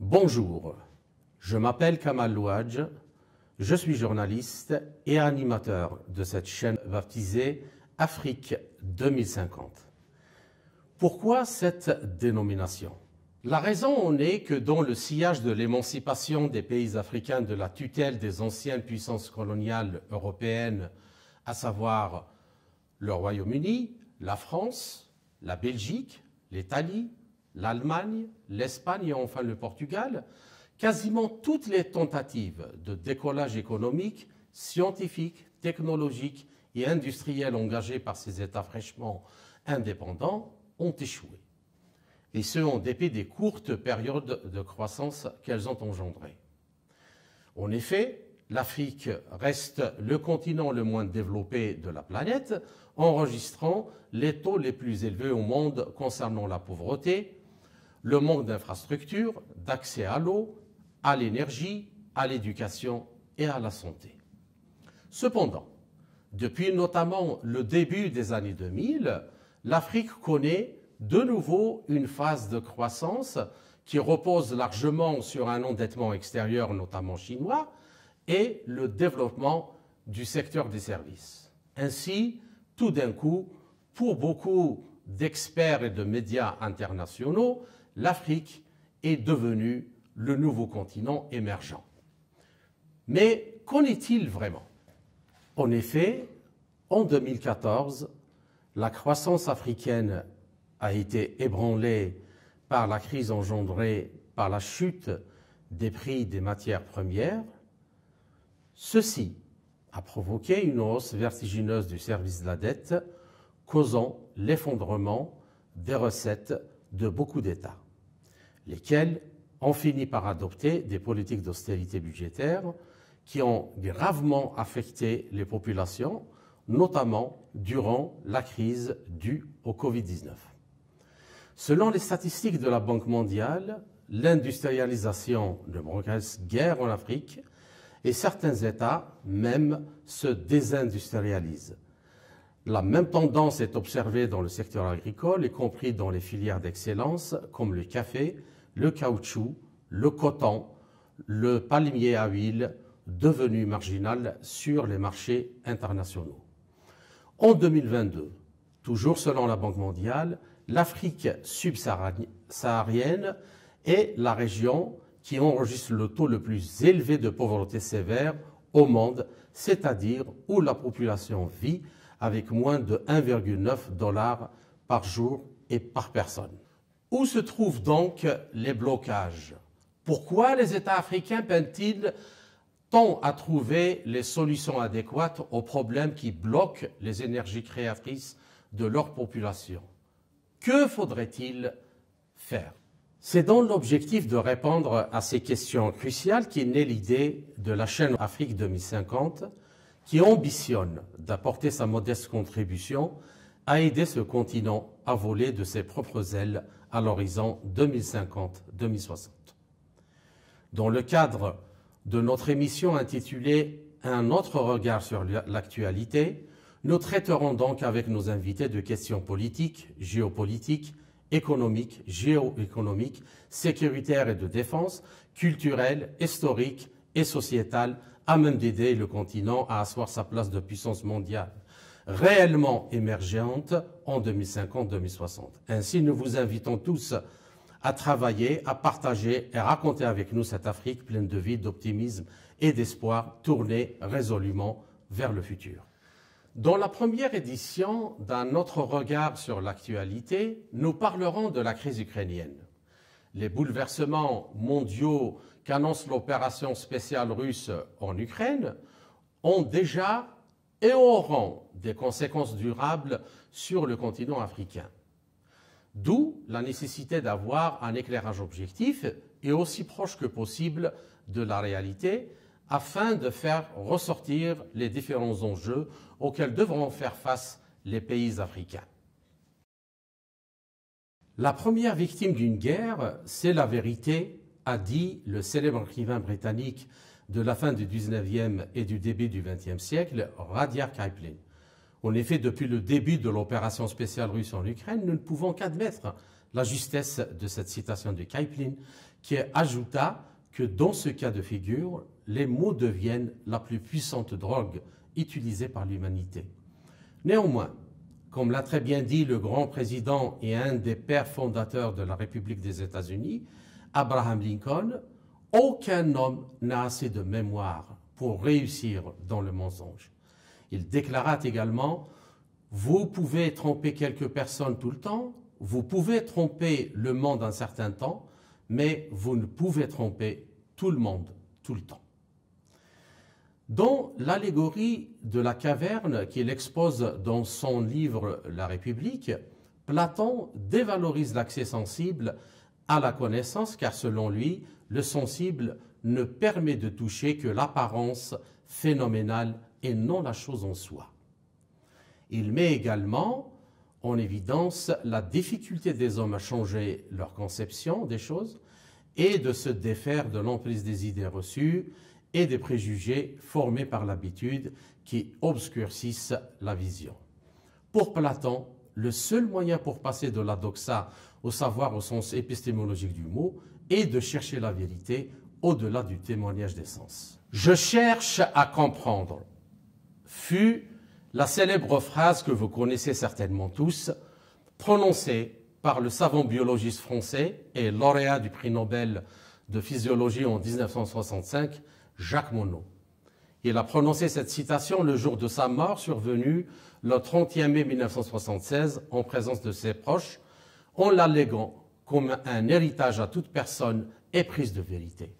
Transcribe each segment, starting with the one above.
Bonjour, je m'appelle Kamal Louadj, je suis journaliste et animateur de cette chaîne baptisée Afrique 2050. Pourquoi cette dénomination La raison en est que dans le sillage de l'émancipation des pays africains de la tutelle des anciennes puissances coloniales européennes, à savoir le Royaume-Uni, la France, la Belgique, l'Italie, l'Allemagne, l'Espagne et enfin le Portugal, quasiment toutes les tentatives de décollage économique, scientifique, technologique et industriel engagées par ces États fraîchement indépendants ont échoué. Et ce, en dépit des courtes périodes de croissance qu'elles ont engendrées. En effet, l'Afrique reste le continent le moins développé de la planète, enregistrant les taux les plus élevés au monde concernant la pauvreté, le manque d'infrastructures, d'accès à l'eau, à l'énergie, à l'éducation et à la santé. Cependant, depuis notamment le début des années 2000, l'Afrique connaît de nouveau une phase de croissance qui repose largement sur un endettement extérieur, notamment chinois, et le développement du secteur des services. Ainsi, tout d'un coup, pour beaucoup d'experts et de médias internationaux, l'Afrique est devenue le nouveau continent émergent. Mais qu'en est-il vraiment En effet, en 2014, la croissance africaine a été ébranlée par la crise engendrée par la chute des prix des matières premières. Ceci a provoqué une hausse vertigineuse du service de la dette, causant l'effondrement des recettes de beaucoup d'États lesquels ont fini par adopter des politiques d'austérité budgétaire qui ont gravement affecté les populations, notamment durant la crise due au Covid-19. Selon les statistiques de la Banque mondiale, l'industrialisation ne progresse guère en Afrique et certains États même se désindustrialisent. La même tendance est observée dans le secteur agricole, y compris dans les filières d'excellence comme le café, le caoutchouc, le coton, le palmier à huile, devenu marginal sur les marchés internationaux. En 2022, toujours selon la Banque mondiale, l'Afrique subsaharienne est la région qui enregistre le taux le plus élevé de pauvreté sévère au monde, c'est-à-dire où la population vit avec moins de 1,9 dollars par jour et par personne. Où se trouvent donc les blocages Pourquoi les États africains peinent-ils tant à trouver les solutions adéquates aux problèmes qui bloquent les énergies créatrices de leur population Que faudrait-il faire C'est dans l'objectif de répondre à ces questions cruciales qu'est née l'idée de la chaîne Afrique 2050 qui ambitionne d'apporter sa modeste contribution à aider ce continent à voler de ses propres ailes à l'horizon 2050-2060. Dans le cadre de notre émission intitulée Un autre regard sur l'actualité, nous traiterons donc avec nos invités de questions politiques, géopolitiques, économiques, géoéconomiques, sécuritaires et de défense, culturelles, historiques et sociétales, à même d'aider le continent à asseoir sa place de puissance mondiale réellement émergente en 2050-2060. Ainsi, nous vous invitons tous à travailler, à partager et raconter avec nous cette Afrique pleine de vie, d'optimisme et d'espoir, tournée résolument vers le futur. Dans la première édition d'un autre regard sur l'actualité, nous parlerons de la crise ukrainienne. Les bouleversements mondiaux qu'annonce l'opération spéciale russe en Ukraine ont déjà et auront des conséquences durables sur le continent africain. D'où la nécessité d'avoir un éclairage objectif et aussi proche que possible de la réalité afin de faire ressortir les différents enjeux auxquels devront faire face les pays africains. La première victime d'une guerre, c'est la vérité, a dit le célèbre écrivain britannique de la fin du 19e et du début du 20e siècle, Radia Kaiplin. En effet, depuis le début de l'opération spéciale russe en Ukraine, nous ne pouvons qu'admettre la justesse de cette citation de Kaiplin, qui ajouta que dans ce cas de figure, les mots deviennent la plus puissante drogue utilisée par l'humanité. Néanmoins, comme l'a très bien dit le grand président et un des pères fondateurs de la République des États-Unis, Abraham Lincoln, aucun homme n'a assez de mémoire pour réussir dans le mensonge. Il déclara également, vous pouvez tromper quelques personnes tout le temps, vous pouvez tromper le monde un certain temps, mais vous ne pouvez tromper tout le monde tout le temps. Dans l'allégorie de la caverne qu'il expose dans son livre La République, Platon dévalorise l'accès sensible à la connaissance car selon lui, le sensible ne permet de toucher que l'apparence phénoménale et non la chose en soi. Il met également en évidence la difficulté des hommes à changer leur conception des choses et de se défaire de l'emprise des idées reçues et des préjugés formés par l'habitude qui obscurcissent la vision. Pour Platon, le seul moyen pour passer de la doxa au savoir au sens épistémologique du mot, et de chercher la vérité au-delà du témoignage des sens. Je cherche à comprendre fut la célèbre phrase que vous connaissez certainement tous, prononcée par le savant biologiste français et lauréat du prix Nobel de physiologie en 1965, Jacques Monod. Il a prononcé cette citation le jour de sa mort survenue le 30 mai 1976 en présence de ses proches, en l'alléguant comme un héritage à toute personne éprise de vérité.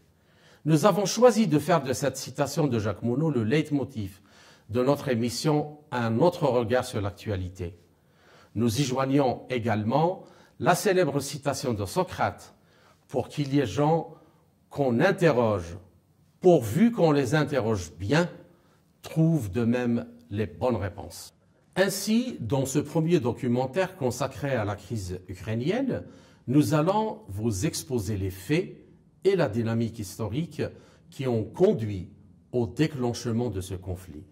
Nous avons choisi de faire de cette citation de Jacques Monod le leitmotiv de notre émission Un autre regard sur l'actualité. Nous y joignons également la célèbre citation de Socrate pour qu'il y ait gens qu'on interroge, pourvu qu'on les interroge bien, trouvent de même les bonnes réponses. Ainsi, dans ce premier documentaire consacré à la crise ukrainienne, nous allons vous exposer les faits et la dynamique historique qui ont conduit au déclenchement de ce conflit.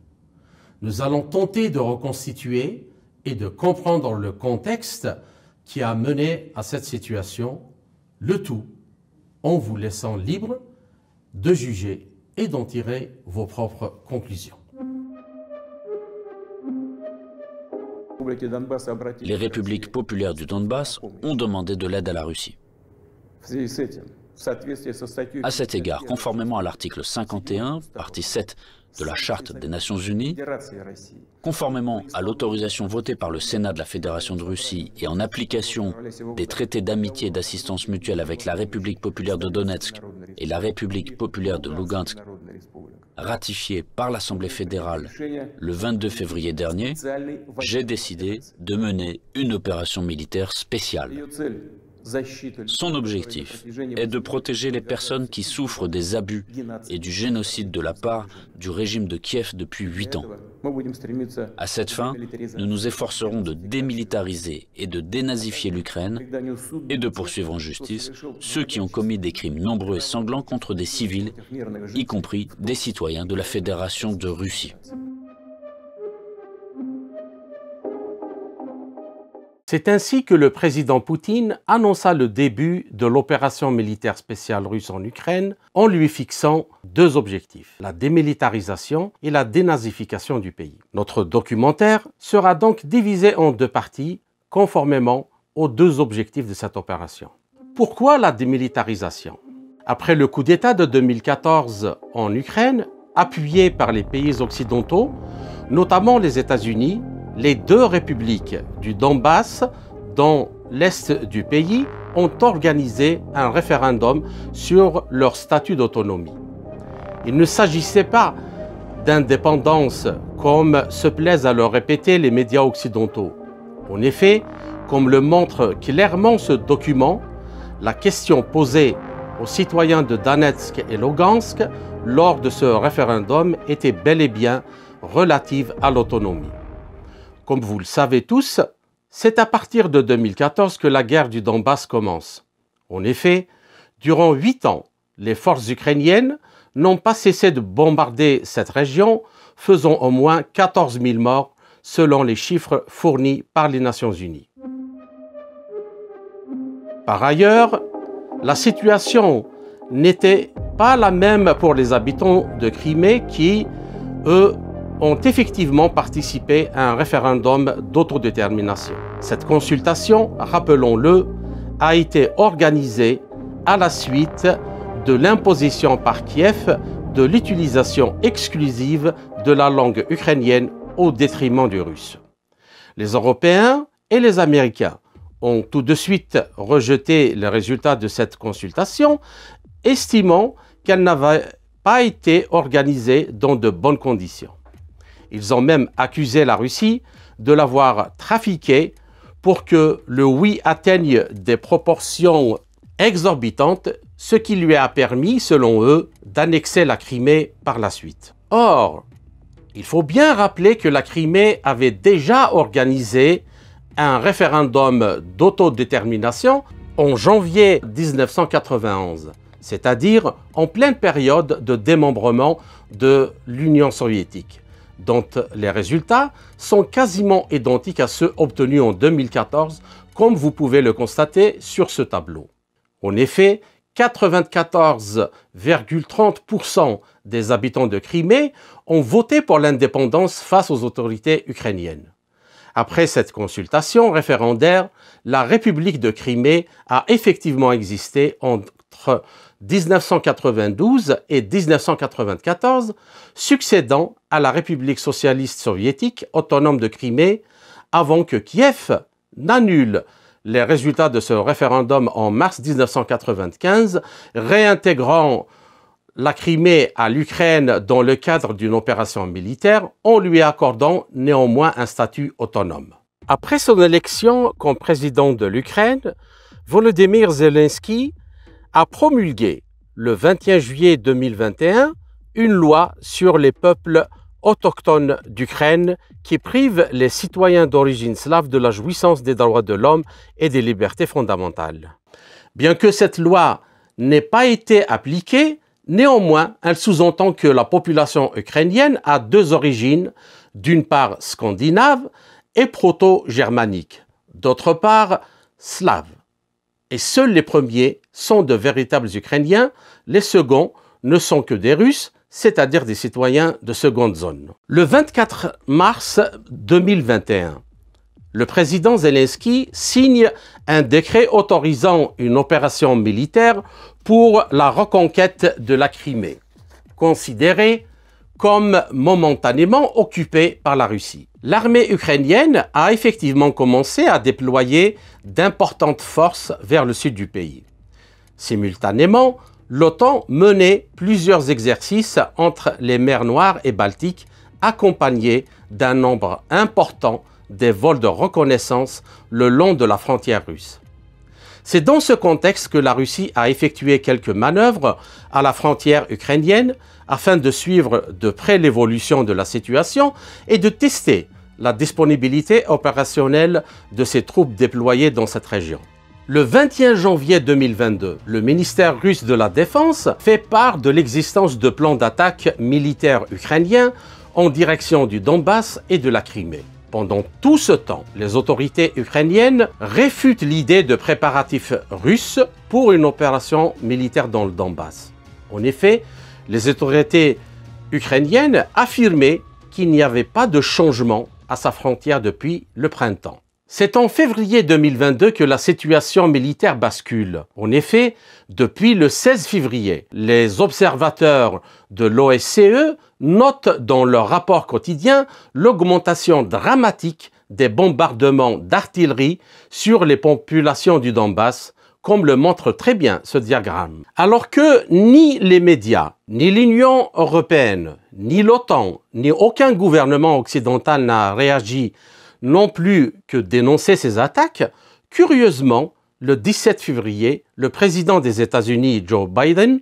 Nous allons tenter de reconstituer et de comprendre le contexte qui a mené à cette situation, le tout en vous laissant libre de juger et d'en tirer vos propres conclusions. Les républiques populaires du Donbass ont demandé de l'aide à la Russie. À cet égard, conformément à l'article 51, partie 7 de la Charte des Nations Unies, conformément à l'autorisation votée par le Sénat de la Fédération de Russie et en application des traités d'amitié et d'assistance mutuelle avec la République populaire de Donetsk et la République populaire de Lugansk, ratifié par l'Assemblée fédérale le 22 février dernier, j'ai décidé de mener une opération militaire spéciale. Son objectif est de protéger les personnes qui souffrent des abus et du génocide de la part du régime de Kiev depuis huit ans. À cette fin, nous nous efforcerons de démilitariser et de dénazifier l'Ukraine et de poursuivre en justice ceux qui ont commis des crimes nombreux et sanglants contre des civils, y compris des citoyens de la Fédération de Russie. C'est ainsi que le président Poutine annonça le début de l'opération militaire spéciale russe en Ukraine en lui fixant deux objectifs, la démilitarisation et la dénazification du pays. Notre documentaire sera donc divisé en deux parties conformément aux deux objectifs de cette opération. Pourquoi la démilitarisation Après le coup d'État de 2014 en Ukraine, appuyé par les pays occidentaux, notamment les États-Unis, les deux républiques du Donbass, dans l'est du pays, ont organisé un référendum sur leur statut d'autonomie. Il ne s'agissait pas d'indépendance comme se plaisent à le répéter les médias occidentaux. En effet, comme le montre clairement ce document, la question posée aux citoyens de Donetsk et Logansk lors de ce référendum était bel et bien relative à l'autonomie. Comme vous le savez tous, c'est à partir de 2014 que la guerre du Donbass commence. En effet, durant huit ans, les forces ukrainiennes n'ont pas cessé de bombarder cette région, faisant au moins 14 000 morts selon les chiffres fournis par les Nations Unies. Par ailleurs, la situation n'était pas la même pour les habitants de Crimée qui, eux, ont effectivement participé à un référendum d'autodétermination. Cette consultation, rappelons-le, a été organisée à la suite de l'imposition par Kiev de l'utilisation exclusive de la langue ukrainienne au détriment du russe. Les Européens et les Américains ont tout de suite rejeté les résultats de cette consultation, estimant qu'elle n'avait pas été organisée dans de bonnes conditions. Ils ont même accusé la Russie de l'avoir trafiqué pour que le oui atteigne des proportions exorbitantes, ce qui lui a permis, selon eux, d'annexer la Crimée par la suite. Or, il faut bien rappeler que la Crimée avait déjà organisé un référendum d'autodétermination en janvier 1991, c'est-à-dire en pleine période de démembrement de l'Union soviétique dont les résultats sont quasiment identiques à ceux obtenus en 2014, comme vous pouvez le constater sur ce tableau. En effet, 94,30% des habitants de Crimée ont voté pour l'indépendance face aux autorités ukrainiennes. Après cette consultation référendaire, la République de Crimée a effectivement existé entre 1992 et 1994, succédant à la République socialiste soviétique autonome de Crimée, avant que Kiev n'annule les résultats de ce référendum en mars 1995, réintégrant la Crimée à l'Ukraine dans le cadre d'une opération militaire, en lui accordant néanmoins un statut autonome. Après son élection comme président de l'Ukraine, Volodymyr Zelensky a promulgué le 21 juillet 2021 une loi sur les peuples autochtones d'Ukraine qui prive les citoyens d'origine slave de la jouissance des droits de l'homme et des libertés fondamentales. Bien que cette loi n'ait pas été appliquée, néanmoins, elle sous-entend que la population ukrainienne a deux origines, d'une part scandinave et proto-germanique, d'autre part slave et seuls les premiers sont de véritables Ukrainiens, les seconds ne sont que des Russes, c'est-à-dire des citoyens de seconde zone. Le 24 mars 2021, le président Zelensky signe un décret autorisant une opération militaire pour la reconquête de la Crimée, considérée comme momentanément occupée par la Russie. L'armée ukrainienne a effectivement commencé à déployer d'importantes forces vers le sud du pays. Simultanément, l'OTAN menait plusieurs exercices entre les mers Noires et Baltiques, accompagnés d'un nombre important des vols de reconnaissance le long de la frontière russe. C'est dans ce contexte que la Russie a effectué quelques manœuvres à la frontière ukrainienne afin de suivre de près l'évolution de la situation et de tester la disponibilité opérationnelle de ces troupes déployées dans cette région. Le 21 janvier 2022, le ministère russe de la Défense fait part de l'existence de plans d'attaque militaires ukrainiens en direction du Donbass et de la Crimée. Pendant tout ce temps, les autorités ukrainiennes réfutent l'idée de préparatifs russes pour une opération militaire dans le Donbass. En effet, les autorités ukrainiennes affirmaient qu'il n'y avait pas de changement à sa frontière depuis le printemps. C'est en février 2022 que la situation militaire bascule. En effet, depuis le 16 février, les observateurs de l'OSCE notent dans leur rapport quotidien l'augmentation dramatique des bombardements d'artillerie sur les populations du Donbass comme le montre très bien ce diagramme. Alors que ni les médias, ni l'Union européenne, ni l'OTAN, ni aucun gouvernement occidental n'a réagi non plus que dénoncer ces attaques, curieusement, le 17 février, le président des États-Unis, Joe Biden,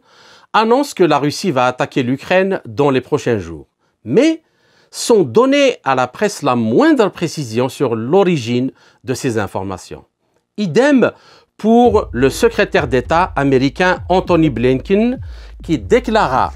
annonce que la Russie va attaquer l'Ukraine dans les prochains jours. Mais sont données à la presse la moindre précision sur l'origine de ces informations. Idem pour le secrétaire d'État américain Anthony Blinken, qui déclara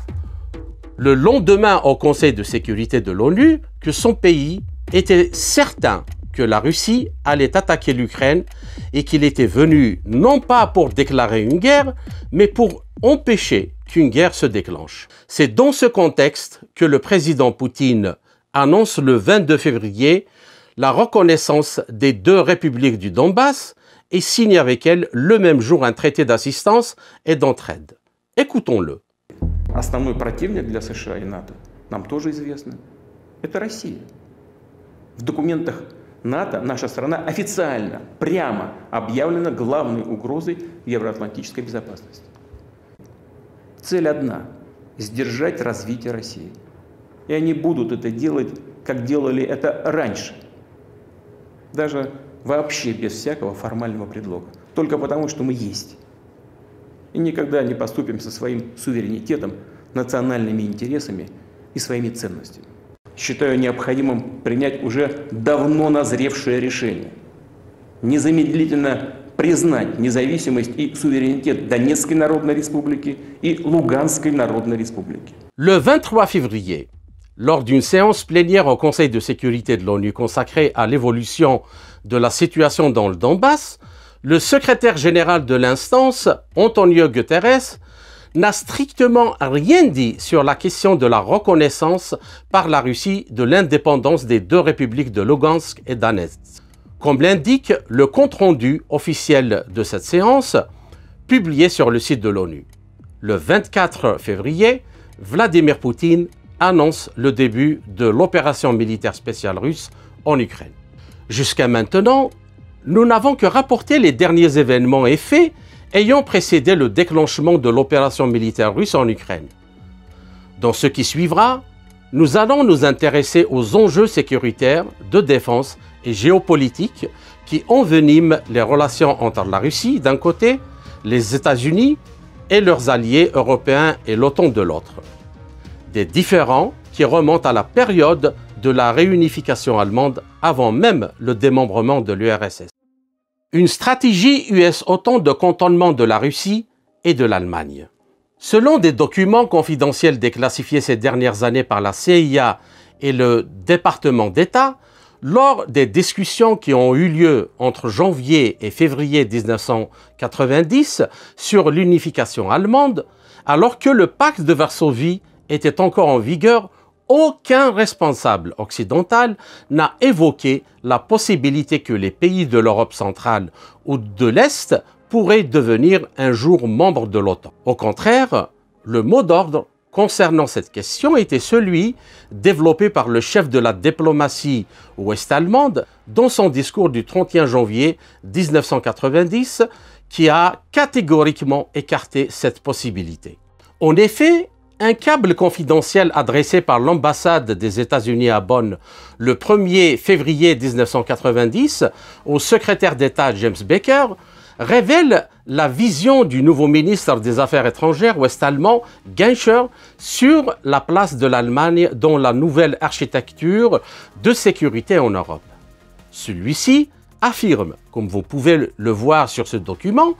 le lendemain au Conseil de sécurité de l'ONU que son pays était certain que la Russie allait attaquer l'Ukraine et qu'il était venu non pas pour déclarer une guerre, mais pour empêcher qu'une guerre se déclenche. C'est dans ce contexte que le président Poutine annonce le 22 février la reconnaissance des deux républiques du Donbass et signe avec elle le même jour un traité d'assistance et d'entraide. Écoutons-le. Основной противник для США и НАТО нам тоже известно. Это Россия. В документах НАТО наша страна официально, прямо объявлена главной угрозой евроатлантической безопасности. Цель одна – сдержать развитие России. И они будут это делать, как делали это раньше. Даже Вообще без всякого формального предлога. Только потому, что мы есть. И никогда не поступим со своим суверенитетом, национальными интересами и своими ценностями. Считаю необходимым принять уже давно назревшее решение. Незамедлительно признать независимость и суверенитет Донецкой Народной Республики и Луганской Народной Республики. Le 23 février, lors d'une séance plénière au Conseil de sécurité de l'ONU consacrée à l'évolution de la situation dans le Donbass, le secrétaire général de l'instance, Antonio Guterres, n'a strictement rien dit sur la question de la reconnaissance par la Russie de l'indépendance des deux républiques de Lugansk et Donetsk. Comme l'indique le compte-rendu officiel de cette séance, publié sur le site de l'ONU. Le 24 février, Vladimir Poutine annonce le début de l'opération militaire spéciale russe en Ukraine. Jusqu'à maintenant, nous n'avons que rapporté les derniers événements et faits ayant précédé le déclenchement de l'opération militaire russe en Ukraine. Dans ce qui suivra, nous allons nous intéresser aux enjeux sécuritaires, de défense et géopolitiques qui enveniment les relations entre la Russie d'un côté, les États-Unis et leurs alliés européens et l'OTAN de l'autre. Des différends qui remontent à la période de la réunification allemande avant même le démembrement de l'URSS. Une stratégie us autant de contournement de la Russie et de l'Allemagne. Selon des documents confidentiels déclassifiés ces dernières années par la CIA et le département d'État, lors des discussions qui ont eu lieu entre janvier et février 1990 sur l'unification allemande, alors que le pacte de Varsovie était encore en vigueur aucun responsable occidental n'a évoqué la possibilité que les pays de l'Europe centrale ou de l'Est pourraient devenir un jour membres de l'OTAN. Au contraire, le mot d'ordre concernant cette question était celui développé par le chef de la diplomatie ouest-allemande dans son discours du 31 janvier 1990 qui a catégoriquement écarté cette possibilité. En effet, un câble confidentiel adressé par l'ambassade des États-Unis à Bonn le 1er février 1990 au secrétaire d'État James Baker révèle la vision du nouveau ministre des Affaires étrangères ouest-allemand Genscher sur la place de l'Allemagne dans la nouvelle architecture de sécurité en Europe. Celui-ci affirme, comme vous pouvez le voir sur ce document,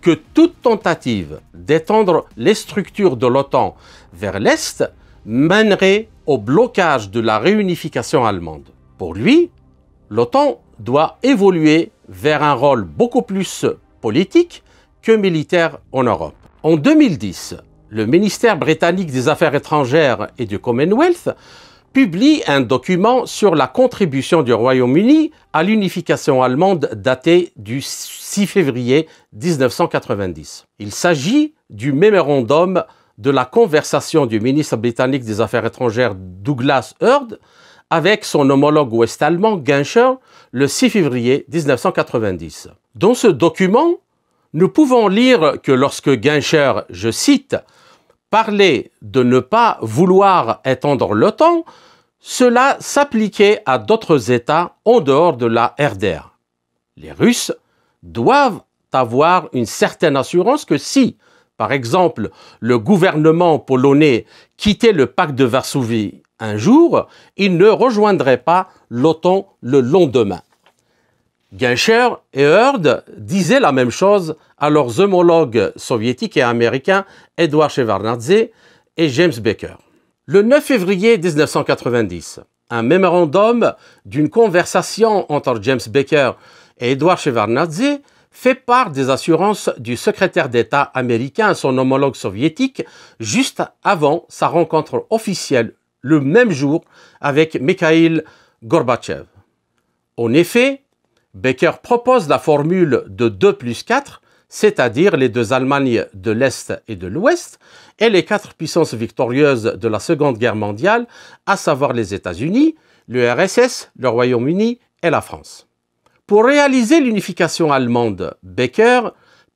que toute tentative d'étendre les structures de l'OTAN vers l'Est mènerait au blocage de la réunification allemande. Pour lui, l'OTAN doit évoluer vers un rôle beaucoup plus politique que militaire en Europe. En 2010, le ministère britannique des Affaires étrangères et du Commonwealth publie un document sur la contribution du Royaume-Uni à l'unification allemande daté du 6 février 1990. Il s'agit du mémorandum de la conversation du ministre britannique des Affaires étrangères Douglas Hurd avec son homologue ouest-allemand Genscher le 6 février 1990. Dans ce document, nous pouvons lire que lorsque Genscher, je cite, parler de ne pas vouloir étendre l'OTAN, cela s'appliquait à d'autres États en dehors de la RDA. Les Russes doivent avoir une certaine assurance que si, par exemple, le gouvernement polonais quittait le pacte de Varsovie un jour, il ne rejoindrait pas l'OTAN le lendemain. Genscher et Heard disaient la même chose à leurs homologues soviétiques et américains Edward Shevardnadze et James Baker. Le 9 février 1990, un mémorandum d'une conversation entre James Baker et Edward Shevardnadze fait part des assurances du secrétaire d'État américain à son homologue soviétique juste avant sa rencontre officielle le même jour avec Mikhail Gorbatchev. En effet, Becker propose la formule de 2 plus 4, c'est-à-dire les deux Allemagnes de l'Est et de l'Ouest, et les quatre puissances victorieuses de la Seconde Guerre mondiale, à savoir les États-Unis, l'URSS, le Royaume-Uni et la France. Pour réaliser l'unification allemande, Becker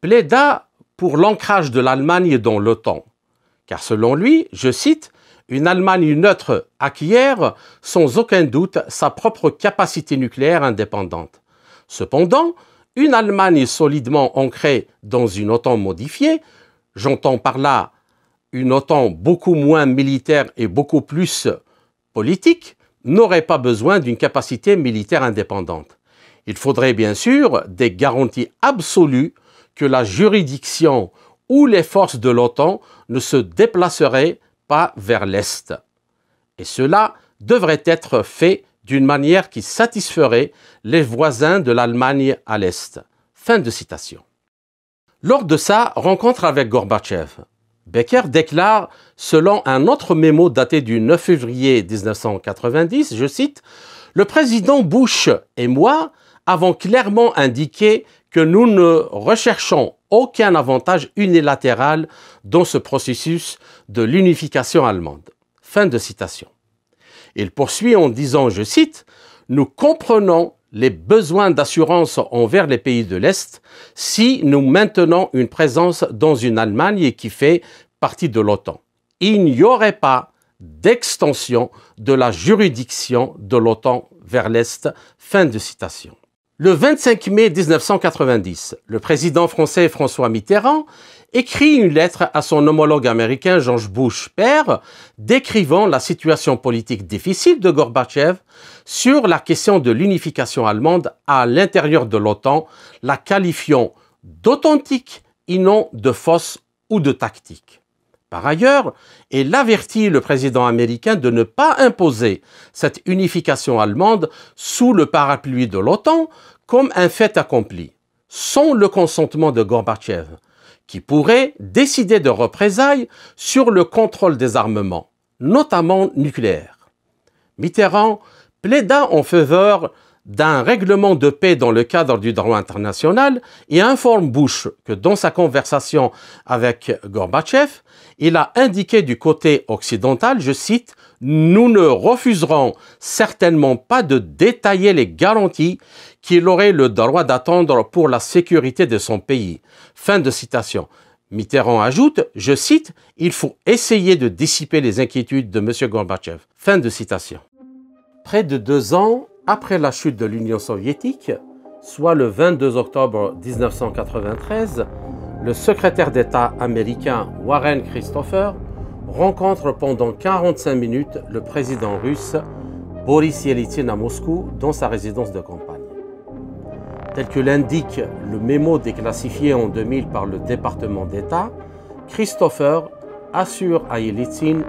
plaida pour l'ancrage de l'Allemagne dans l'OTAN, car selon lui, je cite, une Allemagne neutre acquiert sans aucun doute sa propre capacité nucléaire indépendante. Cependant, une Allemagne solidement ancrée dans une OTAN modifiée, j'entends par là une OTAN beaucoup moins militaire et beaucoup plus politique, n'aurait pas besoin d'une capacité militaire indépendante. Il faudrait bien sûr des garanties absolues que la juridiction ou les forces de l'OTAN ne se déplaceraient pas vers l'Est. Et cela devrait être fait d'une manière qui satisferait les voisins de l'Allemagne à l'Est. Fin de citation. Lors de sa rencontre avec Gorbatchev, Becker déclare, selon un autre mémo daté du 9 février 1990, je cite, Le président Bush et moi avons clairement indiqué que nous ne recherchons aucun avantage unilatéral dans ce processus de l'unification allemande. Fin de citation. Il poursuit en disant, je cite, Nous comprenons les besoins d'assurance envers les pays de l'Est si nous maintenons une présence dans une Allemagne qui fait partie de l'OTAN. Il n'y aurait pas d'extension de la juridiction de l'OTAN vers l'Est. Fin de citation. Le 25 mai 1990, le président français François Mitterrand écrit une lettre à son homologue américain George Bush père, décrivant la situation politique difficile de Gorbatchev sur la question de l'unification allemande à l'intérieur de l'OTAN, la qualifiant d'authentique et non de fausse ou de tactique. Par ailleurs, il avertit le président américain de ne pas imposer cette unification allemande sous le parapluie de l'OTAN comme un fait accompli, sans le consentement de Gorbatchev, qui pourrait décider de représailles sur le contrôle des armements, notamment nucléaires. Mitterrand plaida en faveur d'un règlement de paix dans le cadre du droit international et informe Bush que dans sa conversation avec Gorbatchev, il a indiqué du côté occidental, je cite, nous ne refuserons certainement pas de détailler les garanties qu'il aurait le droit d'attendre pour la sécurité de son pays. Fin de citation. Mitterrand ajoute, je cite, Il faut essayer de dissiper les inquiétudes de M. Gorbatchev. Fin de citation. Près de deux ans après la chute de l'Union soviétique, soit le 22 octobre 1993, le secrétaire d'État américain Warren Christopher rencontre pendant 45 minutes le président russe Boris Yeltsin à Moscou dans sa résidence de campagne. Tel que l'indique le mémo déclassifié en 2000 par le département d'État, Christopher assure à Yeltsin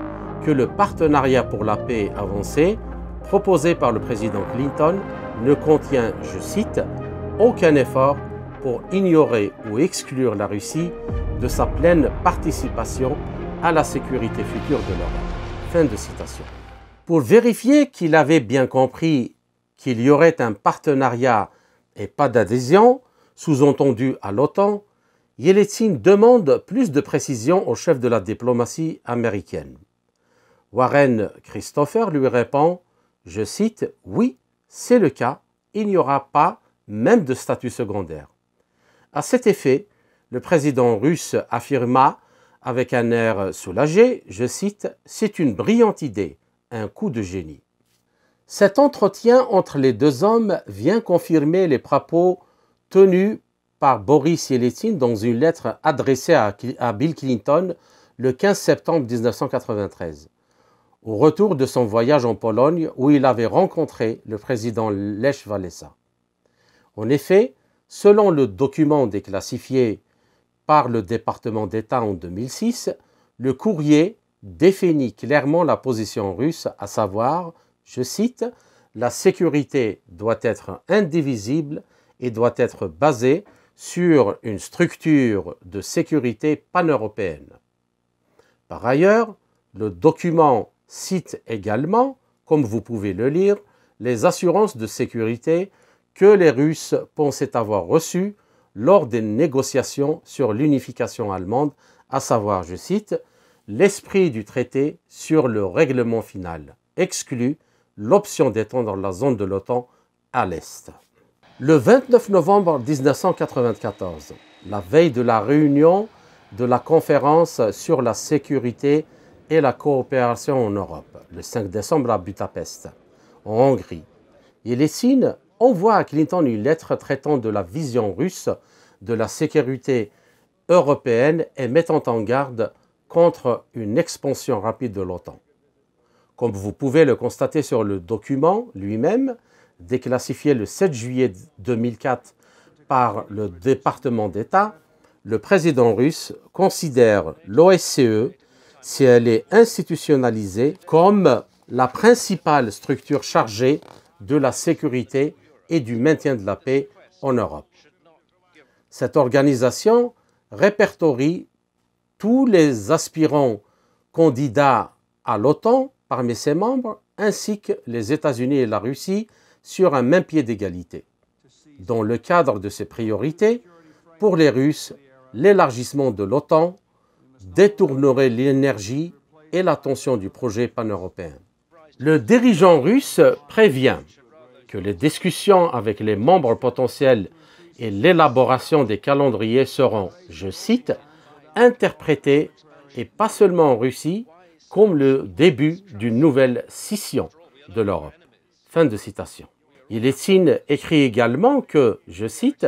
que le partenariat pour la paix avancée proposé par le président Clinton ne contient, je cite, aucun effort pour ignorer ou exclure la Russie de sa pleine participation à la sécurité future de l'Europe. Fin de citation. Pour vérifier qu'il avait bien compris qu'il y aurait un partenariat et pas d'adhésion, sous-entendu à l'OTAN, Yeltsin demande plus de précision au chef de la diplomatie américaine. Warren Christopher lui répond, je cite, Oui, c'est le cas, il n'y aura pas même de statut secondaire. À cet effet, le président russe affirma avec un air soulagé, je cite, C'est une brillante idée, un coup de génie. Cet entretien entre les deux hommes vient confirmer les propos tenus par Boris Yeltsin dans une lettre adressée à Bill Clinton le 15 septembre 1993, au retour de son voyage en Pologne où il avait rencontré le président Lech Walesa. En effet, selon le document déclassifié par le département d'État en 2006, le courrier définit clairement la position russe, à savoir, je cite, La sécurité doit être indivisible et doit être basée sur une structure de sécurité paneuropéenne. Par ailleurs, le document cite également, comme vous pouvez le lire, les assurances de sécurité que les Russes pensaient avoir reçues lors des négociations sur l'unification allemande, à savoir, je cite, l'esprit du traité sur le règlement final exclut l'option d'étendre la zone de l'OTAN à l'Est. Le 29 novembre 1994, la veille de la réunion de la conférence sur la sécurité et la coopération en Europe, le 5 décembre à Budapest, en Hongrie, il est signe voit à Clinton une lettre traitant de la vision russe de la sécurité européenne et mettant en garde contre une expansion rapide de l'OTAN. Comme vous pouvez le constater sur le document lui-même, déclassifié le 7 juillet 2004 par le département d'État, le président russe considère l'OSCE, si elle est institutionnalisée, comme la principale structure chargée de la sécurité et du maintien de la paix en Europe. Cette organisation répertorie tous les aspirants candidats à l'OTAN parmi ses membres, ainsi que les États-Unis et la Russie, sur un même pied d'égalité. Dans le cadre de ses priorités, pour les Russes, l'élargissement de l'OTAN détournerait l'énergie et l'attention du projet paneuropéen. Le dirigeant russe prévient que les discussions avec les membres potentiels et l'élaboration des calendriers seront, je cite, interprétées, et pas seulement en Russie, comme le début d'une nouvelle scission de l'Europe. Fin de citation. Yeltsin écrit également que, je cite,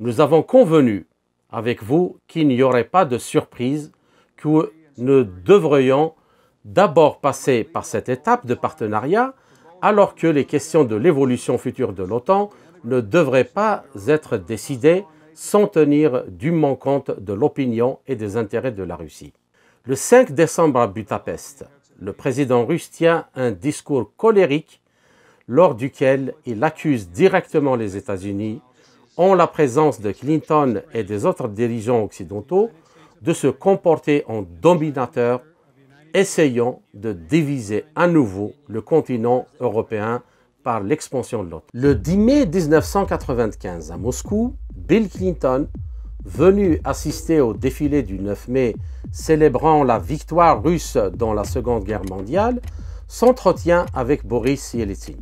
Nous avons convenu avec vous qu'il n'y aurait pas de surprise, que nous devrions d'abord passer par cette étape de partenariat alors que les questions de l'évolution future de l'OTAN ne devraient pas être décidées sans tenir dûment compte de l'opinion et des intérêts de la Russie. Le 5 décembre à Budapest, le président russe tient un discours colérique lors duquel il accuse directement les États-Unis, en la présence de Clinton et des autres dirigeants occidentaux, de se comporter en dominateur essayons de diviser à nouveau le continent européen par l'expansion de l'autre. Le 10 mai 1995 à Moscou, Bill Clinton, venu assister au défilé du 9 mai célébrant la victoire russe dans la Seconde Guerre mondiale, s'entretient avec Boris Yeltsin.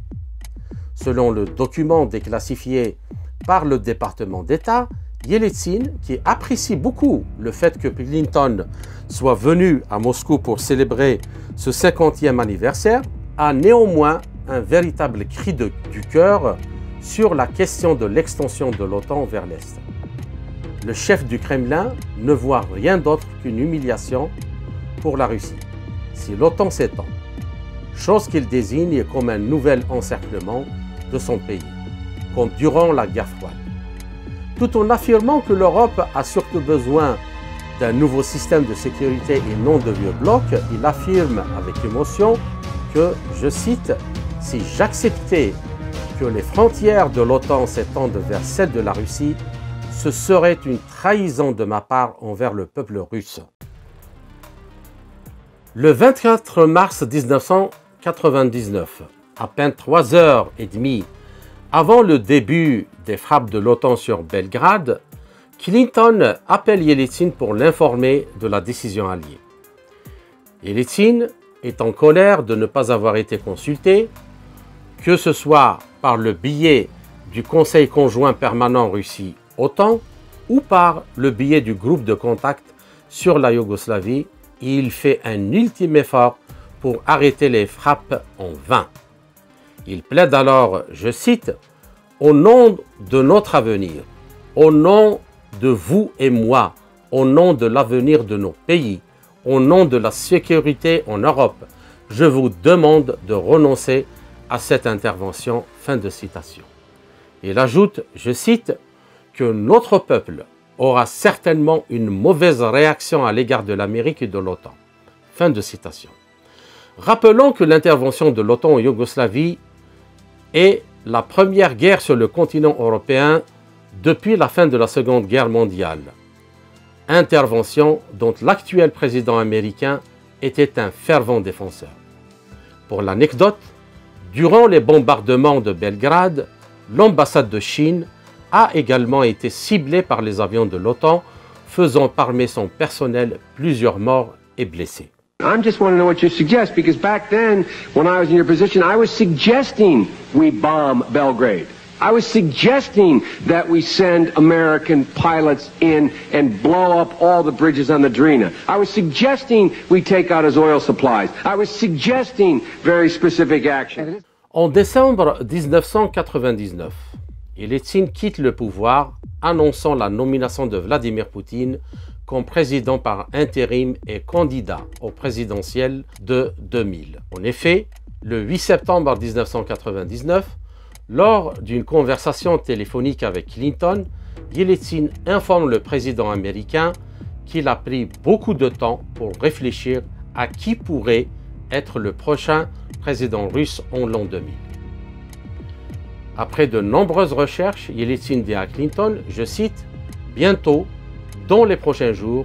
Selon le document déclassifié par le département d'État, Yeltsin, qui apprécie beaucoup le fait que Clinton soit venu à Moscou pour célébrer ce 50e anniversaire, a néanmoins un véritable cri du cœur sur la question de l'extension de l'OTAN vers l'Est. Le chef du Kremlin ne voit rien d'autre qu'une humiliation pour la Russie, si l'OTAN s'étend, chose qu'il désigne comme un nouvel encerclement de son pays, comme durant la guerre froide. Tout en affirmant que l'Europe a surtout besoin d'un nouveau système de sécurité et non de vieux blocs, il affirme avec émotion que, je cite, si j'acceptais que les frontières de l'OTAN s'étendent vers celles de la Russie, ce serait une trahison de ma part envers le peuple russe. Le 24 mars 1999, à peine 3 heures et demie avant le début des frappes de l'OTAN sur Belgrade, Clinton appelle Yeltsin pour l'informer de la décision alliée. Yeltsin est en colère de ne pas avoir été consulté, que ce soit par le biais du Conseil conjoint permanent Russie-OTAN ou par le biais du groupe de contact sur la Yougoslavie, il fait un ultime effort pour arrêter les frappes en vain. Il plaide alors, je cite, au nom de notre avenir, au nom de vous et moi, au nom de l'avenir de nos pays, au nom de la sécurité en Europe, je vous demande de renoncer à cette intervention. Fin de citation. Il ajoute, je cite, que notre peuple aura certainement une mauvaise réaction à l'égard de l'Amérique et de l'OTAN. Fin de citation. Rappelons que l'intervention de l'OTAN en Yougoslavie est la première guerre sur le continent européen depuis la fin de la Seconde Guerre mondiale. Intervention dont l'actuel président américain était un fervent défenseur. Pour l'anecdote, durant les bombardements de Belgrade, l'ambassade de Chine a également été ciblée par les avions de l'OTAN, faisant parmi son personnel plusieurs morts et blessés. just to suggest because back then, when I was in position, I was suggesting we bomb Belgrade. I was suggesting that we send American pilots in and blow up all the bridges on the I was suggesting we take out his oil supplies. I was suggesting very specific En décembre 1999, Yeltsin quitte le pouvoir, annonçant la nomination de Vladimir Poutine comme président par intérim et candidat au présidentiel de 2000. En effet, le 8 septembre 1999, lors d'une conversation téléphonique avec Clinton, Yeltsin informe le président américain qu'il a pris beaucoup de temps pour réfléchir à qui pourrait être le prochain président russe en l'an 2000. Après de nombreuses recherches, Yeltsin dit à Clinton, je cite, Bientôt, dans les prochains jours,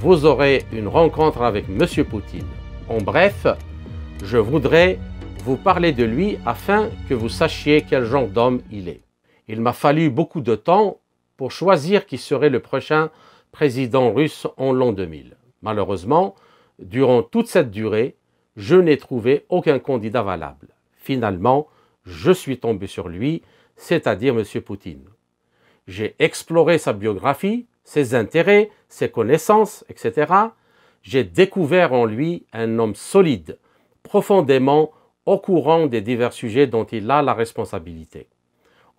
vous aurez une rencontre avec M. Poutine. En bref, je voudrais vous parler de lui afin que vous sachiez quel genre d'homme il est. Il m'a fallu beaucoup de temps pour choisir qui serait le prochain président russe en l'an 2000. Malheureusement, durant toute cette durée, je n'ai trouvé aucun candidat valable. Finalement, je suis tombé sur lui, c'est-à-dire M. Poutine. J'ai exploré sa biographie, ses intérêts, ses connaissances, etc. J'ai découvert en lui un homme solide, profondément au courant des divers sujets dont il a la responsabilité.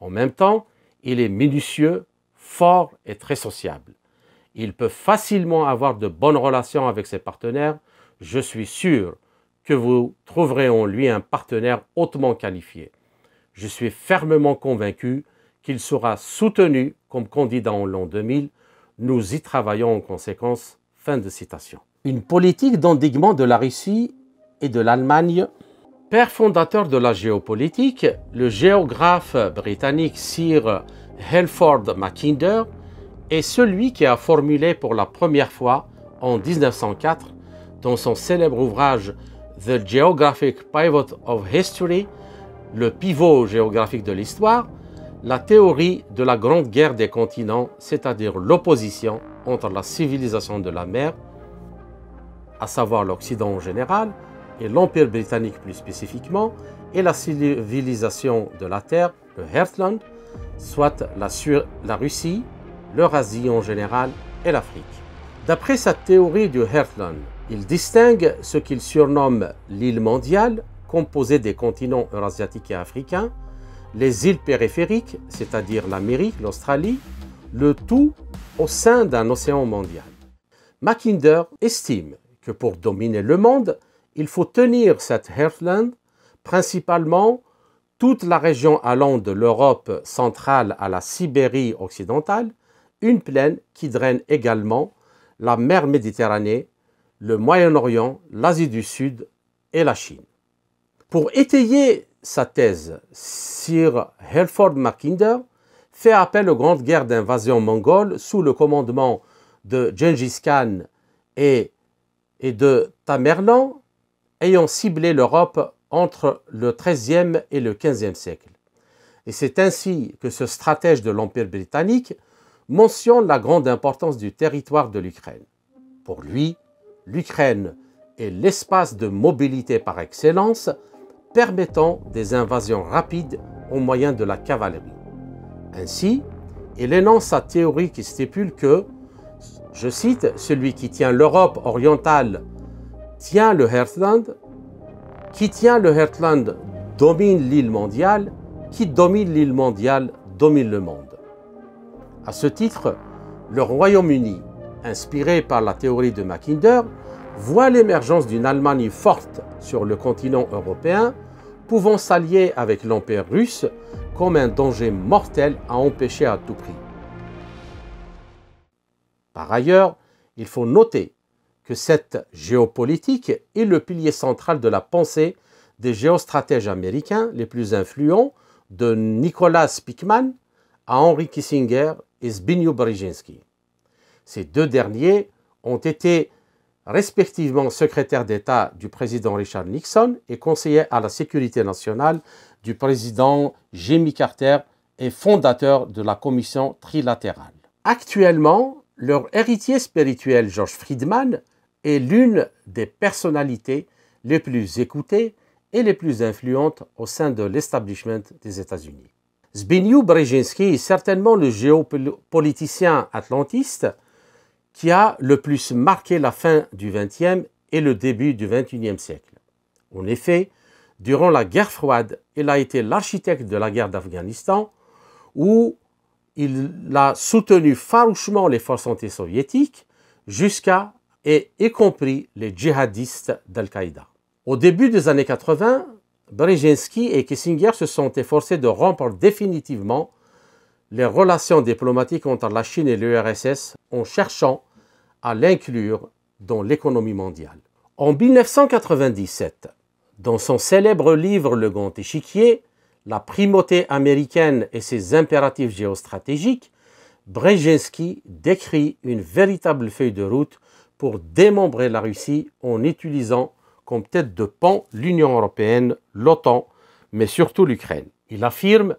En même temps, il est minutieux, fort et très sociable. Il peut facilement avoir de bonnes relations avec ses partenaires. Je suis sûr que vous trouverez en lui un partenaire hautement qualifié. Je suis fermement convaincu qu'il sera soutenu comme candidat en l'an 2000. Nous y travaillons en conséquence. Fin de citation. Une politique d'endiguement de la Russie et de l'Allemagne Père fondateur de la géopolitique, le géographe britannique Sir Helford Mackinder est celui qui a formulé pour la première fois en 1904, dans son célèbre ouvrage The Geographic Pivot of History, le pivot géographique de l'histoire, la théorie de la Grande Guerre des continents, c'est-à-dire l'opposition entre la civilisation de la mer, à savoir l'Occident en général, et l'Empire britannique plus spécifiquement, et la civilisation de la Terre, le Heartland, soit la, Russie, l'Eurasie en général et l'Afrique. D'après sa théorie du Heartland, il distingue ce qu'il surnomme l'île mondiale, composée des continents eurasiatiques et africains, les îles périphériques, c'est-à-dire l'Amérique, l'Australie, le tout au sein d'un océan mondial. Mackinder estime que pour dominer le monde, il faut tenir cette heartland, principalement toute la région allant de l'Europe centrale à la Sibérie occidentale, une plaine qui draine également la mer Méditerranée, le Moyen-Orient, l'Asie du Sud et la Chine. Pour étayer sa thèse, Sir Hereford Mackinder fait appel aux grandes guerres d'invasion mongole sous le commandement de Gengis Khan et de Tamerlan ayant ciblé l'Europe entre le XIIIe et le XVe siècle. Et c'est ainsi que ce stratège de l'Empire britannique mentionne la grande importance du territoire de l'Ukraine. Pour lui, l'Ukraine est l'espace de mobilité par excellence permettant des invasions rapides au moyen de la cavalerie. Ainsi, il énonce sa théorie qui stipule que, je cite, celui qui tient l'Europe orientale tient le Heartland, qui tient le Heartland domine l'île mondiale, qui domine l'île mondiale domine le monde. À ce titre, le Royaume-Uni, inspiré par la théorie de Mackinder, voit l'émergence d'une Allemagne forte sur le continent européen, pouvant s'allier avec l'Empire russe comme un danger mortel à empêcher à tout prix. Par ailleurs, il faut noter que cette géopolitique est le pilier central de la pensée des géostratèges américains les plus influents, de Nicolas Spickman à Henry Kissinger et Zbigniew Brzezinski. Ces deux derniers ont été respectivement secrétaire d'État du président Richard Nixon et conseiller à la sécurité nationale du président Jimmy Carter et fondateur de la commission trilatérale. Actuellement, leur héritier spirituel George Friedman est l'une des personnalités les plus écoutées et les plus influentes au sein de l'establishment des États-Unis. Zbigniew Brzezinski est certainement le géopoliticien atlantiste qui a le plus marqué la fin du XXe et le début du XXIe siècle. En effet, durant la guerre froide, il a été l'architecte de la guerre d'Afghanistan où il a soutenu farouchement les forces antisoviétiques jusqu'à et y compris les djihadistes d'Al-Qaïda. Au début des années 80, Brzezinski et Kissinger se sont efforcés de rompre définitivement les relations diplomatiques entre la Chine et l'URSS en cherchant à l'inclure dans l'économie mondiale. En 1997, dans son célèbre livre Le Grand Échiquier, La primauté américaine et ses impératifs géostratégiques, Brzezinski décrit une véritable feuille de route pour démembrer la Russie en utilisant comme tête de pont l'Union européenne, l'OTAN, mais surtout l'Ukraine. Il affirme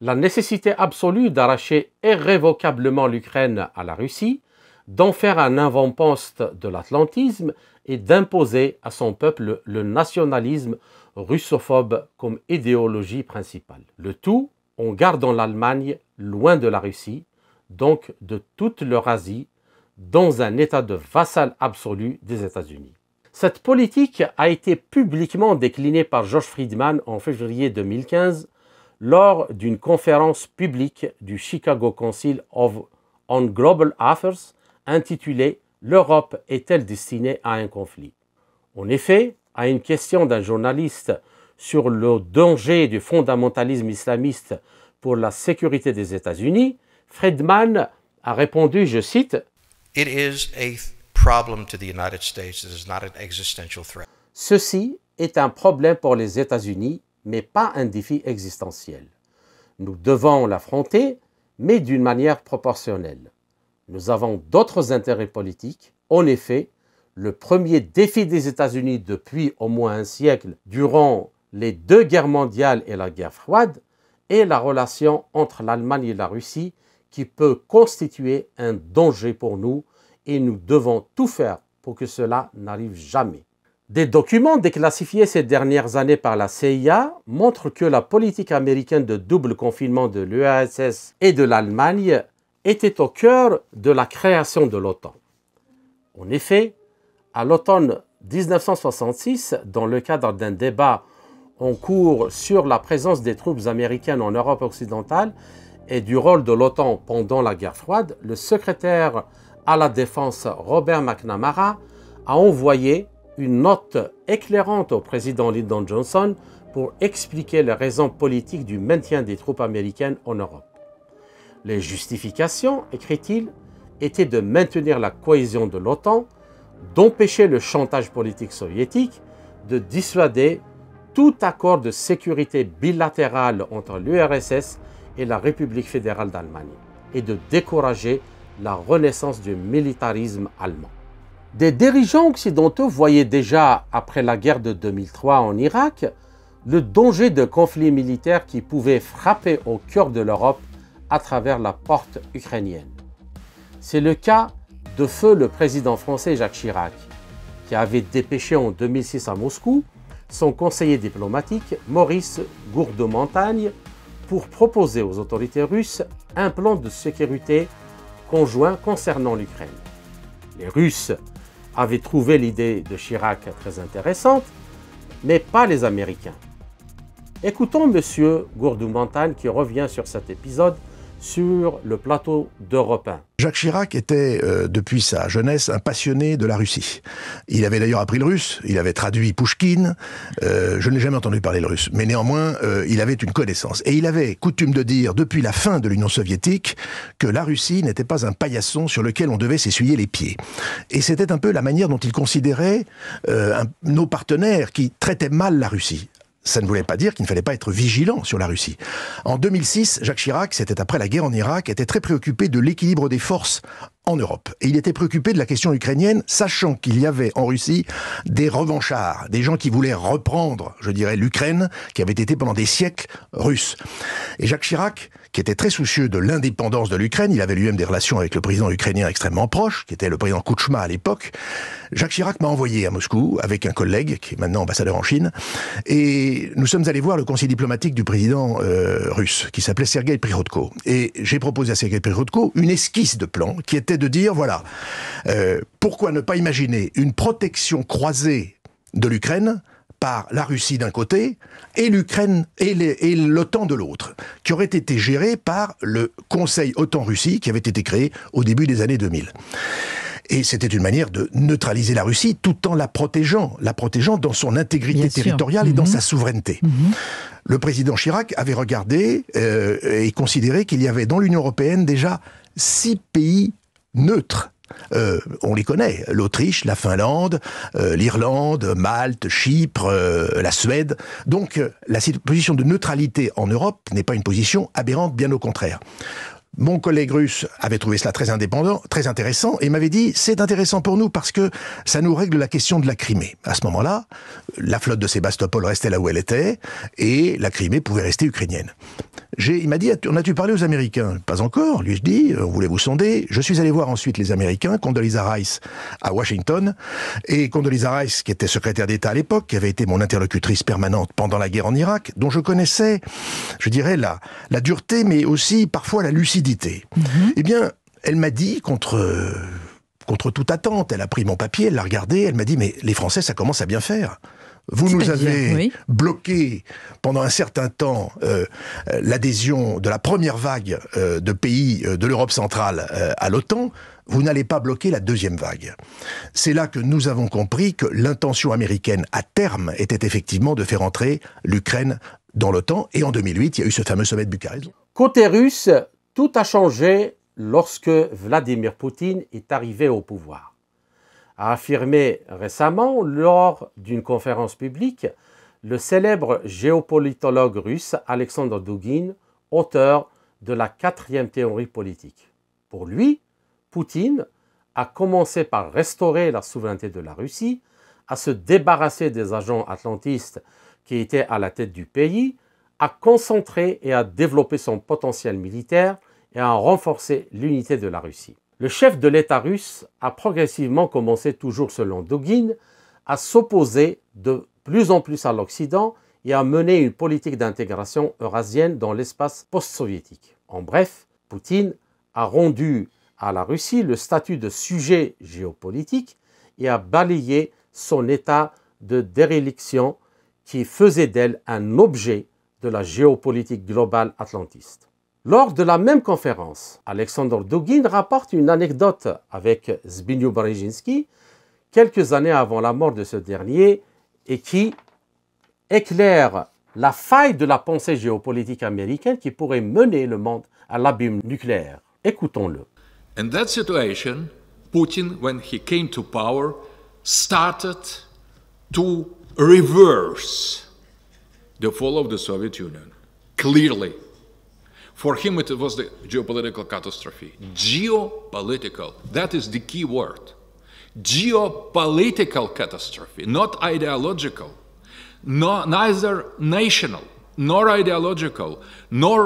la nécessité absolue d'arracher irrévocablement l'Ukraine à la Russie, d'en faire un avant-poste de l'atlantisme et d'imposer à son peuple le nationalisme russophobe comme idéologie principale. Le tout en gardant l'Allemagne loin de la Russie, donc de toute l'Eurasie dans un état de vassal absolu des États-Unis. Cette politique a été publiquement déclinée par George Friedman en février 2015 lors d'une conférence publique du Chicago Council of, on Global Affairs intitulée L'Europe est-elle destinée à un conflit En effet, à une question d'un journaliste sur le danger du fondamentalisme islamiste pour la sécurité des États-Unis, Friedman a répondu, je cite, is Ceci est un problème pour les États-Unis, mais pas un défi existentiel. Nous devons l'affronter, mais d'une manière proportionnelle. Nous avons d'autres intérêts politiques. En effet, le premier défi des États-Unis depuis au moins un siècle, durant les deux guerres mondiales et la guerre froide, est la relation entre l'Allemagne et la Russie qui peut constituer un danger pour nous et nous devons tout faire pour que cela n'arrive jamais. Des documents déclassifiés ces dernières années par la CIA montrent que la politique américaine de double confinement de l'URSS et de l'Allemagne était au cœur de la création de l'OTAN. En effet, à l'automne 1966, dans le cadre d'un débat en cours sur la présence des troupes américaines en Europe occidentale, et du rôle de l'OTAN pendant la guerre froide, le secrétaire à la défense Robert McNamara a envoyé une note éclairante au président Lyndon Johnson pour expliquer les raisons politiques du maintien des troupes américaines en Europe. Les justifications, écrit-il, étaient de maintenir la cohésion de l'OTAN, d'empêcher le chantage politique soviétique, de dissuader tout accord de sécurité bilatéral entre l'URSS et la République fédérale d'Allemagne et de décourager la renaissance du militarisme allemand. Des dirigeants occidentaux voyaient déjà, après la guerre de 2003 en Irak, le danger de conflits militaires qui pouvaient frapper au cœur de l'Europe à travers la porte ukrainienne. C'est le cas de feu le président français Jacques Chirac, qui avait dépêché en 2006 à Moscou son conseiller diplomatique Maurice Gourde-Montagne pour proposer aux autorités russes un plan de sécurité conjoint concernant l'Ukraine. Les Russes avaient trouvé l'idée de Chirac très intéressante, mais pas les Américains. Écoutons M. gourdou qui revient sur cet épisode sur le plateau d'Europe 1. Jacques Chirac était, euh, depuis sa jeunesse, un passionné de la Russie. Il avait d'ailleurs appris le russe, il avait traduit Pouchkine, euh, je n'ai jamais entendu parler le russe, mais néanmoins, euh, il avait une connaissance. Et il avait coutume de dire, depuis la fin de l'Union soviétique, que la Russie n'était pas un paillasson sur lequel on devait s'essuyer les pieds. Et c'était un peu la manière dont il considérait nos partenaires qui traitaient mal la Russie ça ne voulait pas dire qu'il ne fallait pas être vigilant sur la Russie. En 2006, Jacques Chirac, c'était après la guerre en Irak, était très préoccupé de l'équilibre des forces en Europe. Et il était préoccupé de la question ukrainienne, sachant qu'il y avait en Russie des revanchards, des gens qui voulaient reprendre, je dirais, l'Ukraine, qui avait été pendant des siècles russe. Et Jacques Chirac qui était très soucieux de l'indépendance de l'Ukraine. Il avait lui-même des relations avec le président ukrainien extrêmement proche, qui était le président Kouchma à l'époque. Jacques Chirac m'a envoyé à Moscou avec un collègue qui est maintenant ambassadeur en Chine, et nous sommes allés voir le conseiller diplomatique du président euh, russe, qui s'appelait Sergei Prirodko. Et j'ai proposé à Sergei Prirodko une esquisse de plan qui était de dire voilà, euh, pourquoi ne pas imaginer une protection croisée de l'Ukraine par la Russie d'un côté, et l'Ukraine et l'OTAN de l'autre, qui aurait été géré par le Conseil OTAN-Russie qui avait été créé au début des années 2000. Et c'était une manière de neutraliser la Russie tout en la protégeant, la protégeant dans son intégrité territoriale et dans mhm. sa souveraineté. Mhm. Le président Chirac avait regardé euh, et considéré qu'il y avait dans l'Union européenne déjà six pays neutres euh, on les connaît. L'Autriche, la Finlande, euh, l'Irlande, Malte, Chypre, euh, la Suède. Donc la position de neutralité en Europe n'est pas une position aberrante, bien au contraire. Mon collègue russe avait trouvé cela très indépendant, très intéressant, et m'avait dit c'est intéressant pour nous parce que ça nous règle la question de la Crimée. À ce moment-là, la flotte de Sébastopol restait là où elle était, et la Crimée pouvait rester ukrainienne. Il m'a dit, on a-tu parlé aux Américains Pas encore, lui je dis, on voulait vous sonder. Je suis allé voir ensuite les Américains, Condoleezza Rice à Washington, et Condoleezza Rice, qui était secrétaire d'État à l'époque, qui avait été mon interlocutrice permanente pendant la guerre en Irak, dont je connaissais, je dirais, la, la dureté, mais aussi parfois la lucidité Mhm. Eh bien, elle m'a dit, contre, contre toute attente, elle a pris mon papier, elle l'a regardé, elle m'a dit, mais les Français, ça commence à bien faire. Vous nous avez bloqué pendant un certain temps euh, euh, l'adhésion de la première vague euh, de pays de l'Europe centrale à l'OTAN. Vous n'allez pas bloquer la deuxième vague. C'est là que nous avons compris que l'intention américaine à terme était effectivement de faire entrer l'Ukraine dans l'OTAN. Et en 2008, il y a eu ce fameux sommet de Bucarest. Côté russe, tout a changé lorsque Vladimir Poutine est arrivé au pouvoir, a affirmé récemment lors d'une conférence publique le célèbre géopolitologue russe Alexandre Dugin, auteur de la quatrième théorie politique. Pour lui, Poutine a commencé par restaurer la souveraineté de la Russie, à se débarrasser des agents atlantistes qui étaient à la tête du pays à concentrer et à développer son potentiel militaire et à renforcer l'unité de la Russie. Le chef de l'État russe a progressivement commencé, toujours selon Dugin, à s'opposer de plus en plus à l'Occident et à mener une politique d'intégration eurasienne dans l'espace post-soviétique. En bref, Poutine a rendu à la Russie le statut de sujet géopolitique et a balayé son état de déréliction qui faisait d'elle un objet de la géopolitique globale atlantiste. Lors de la même conférence, Alexander Dugin rapporte une anecdote avec Zbigniew Brzezinski quelques années avant la mort de ce dernier et qui éclaire la faille de la pensée géopolitique américaine qui pourrait mener le monde à l'abîme nucléaire. Écoutons-le. In that situation, Putin, when he came to power, started to reverse the fall of the Soviet Union. Clearly. For him, it was the geopolitical catastrophe. Geopolitical. That is the key word. Geopolitical catastrophe, not ideological, no, neither national, nor ideological, nor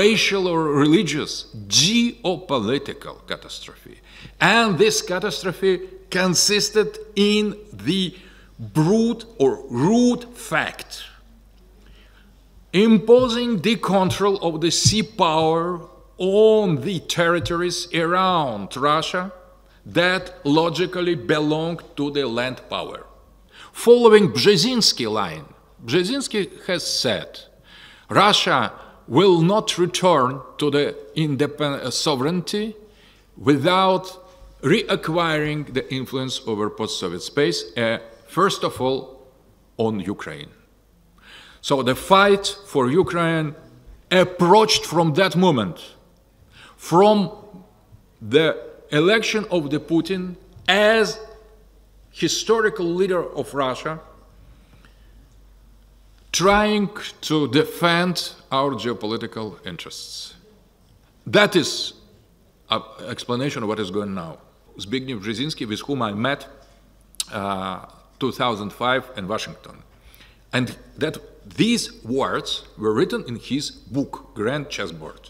racial or religious, geopolitical catastrophe. And this catastrophe consisted in the brute or rude fact imposing the control of the sea power on the territories around Russia that logically belong to the land power. Following Brzezinski line, Brzezinski has said, Russia will not return to the independent uh, sovereignty without reacquiring the influence over post-Soviet space, uh, first of all, on Ukraine. So the fight for Ukraine approached from that moment, from the election of the Putin as historical leader of Russia, trying to defend our geopolitical interests. That is an uh, explanation of what is going now. Zbigniew Brzezinski, with whom I met uh, 2005 in Washington, and that these words were written in his book, Grand Chessboard.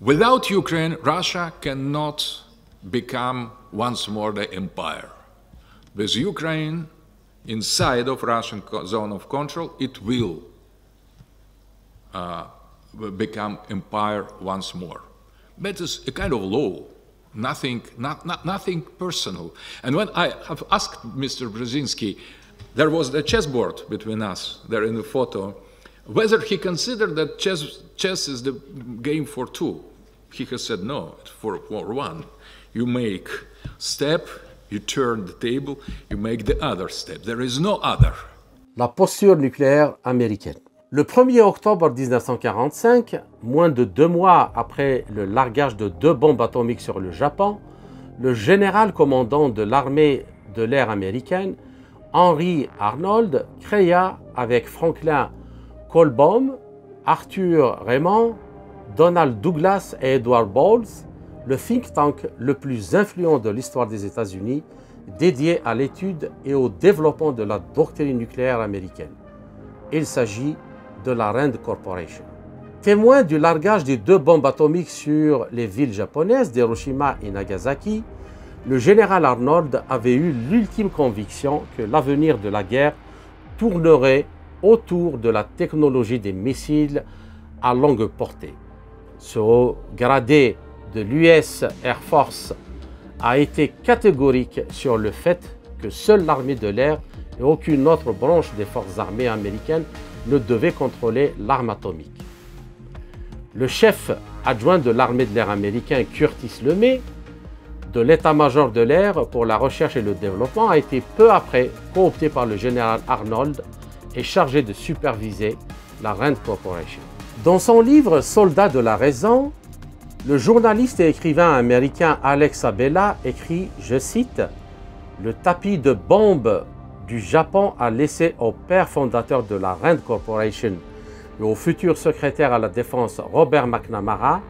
Without Ukraine, Russia cannot become once more the empire. With Ukraine inside of Russian zone of control, it will uh, become empire once more. That is a kind of law, nothing, not, not, nothing personal. And when I have asked Mr. Brzezinski, There was a chessboard between us there in the photo. Whether he considered that chess, chess is the game for two, he has said no, for, for one. You make step, you turn the table, you make the other step. There is no other. La posture nucléaire américaine. Le 1er octobre 1945, moins de deux mois après le largage de deux bombes atomiques sur le Japon, le général commandant de l'armée de l'air américaine Henry Arnold créa avec Franklin Colbaum, Arthur Raymond, Donald Douglas et Edward Bowles le think tank le plus influent de l'histoire des États-Unis dédié à l'étude et au développement de la doctrine nucléaire américaine. Il s'agit de la Rand Corporation. Témoin du largage des deux bombes atomiques sur les villes japonaises d'Hiroshima et Nagasaki, le général Arnold avait eu l'ultime conviction que l'avenir de la guerre tournerait autour de la technologie des missiles à longue portée. Ce haut gradé de l'US Air Force a été catégorique sur le fait que seule l'armée de l'air et aucune autre branche des forces armées américaines ne devait contrôler l'arme atomique. Le chef adjoint de l'armée de l'air américain, Curtis LeMay, de l'état-major de l'air pour la recherche et le développement a été peu après coopté par le général Arnold et chargé de superviser la Rand Corporation. Dans son livre Soldats de la raison, le journaliste et écrivain américain Alex Abella écrit, je cite, Le tapis de bombes du Japon a laissé au père fondateur de la Rand Corporation et au futur secrétaire à la défense Robert McNamara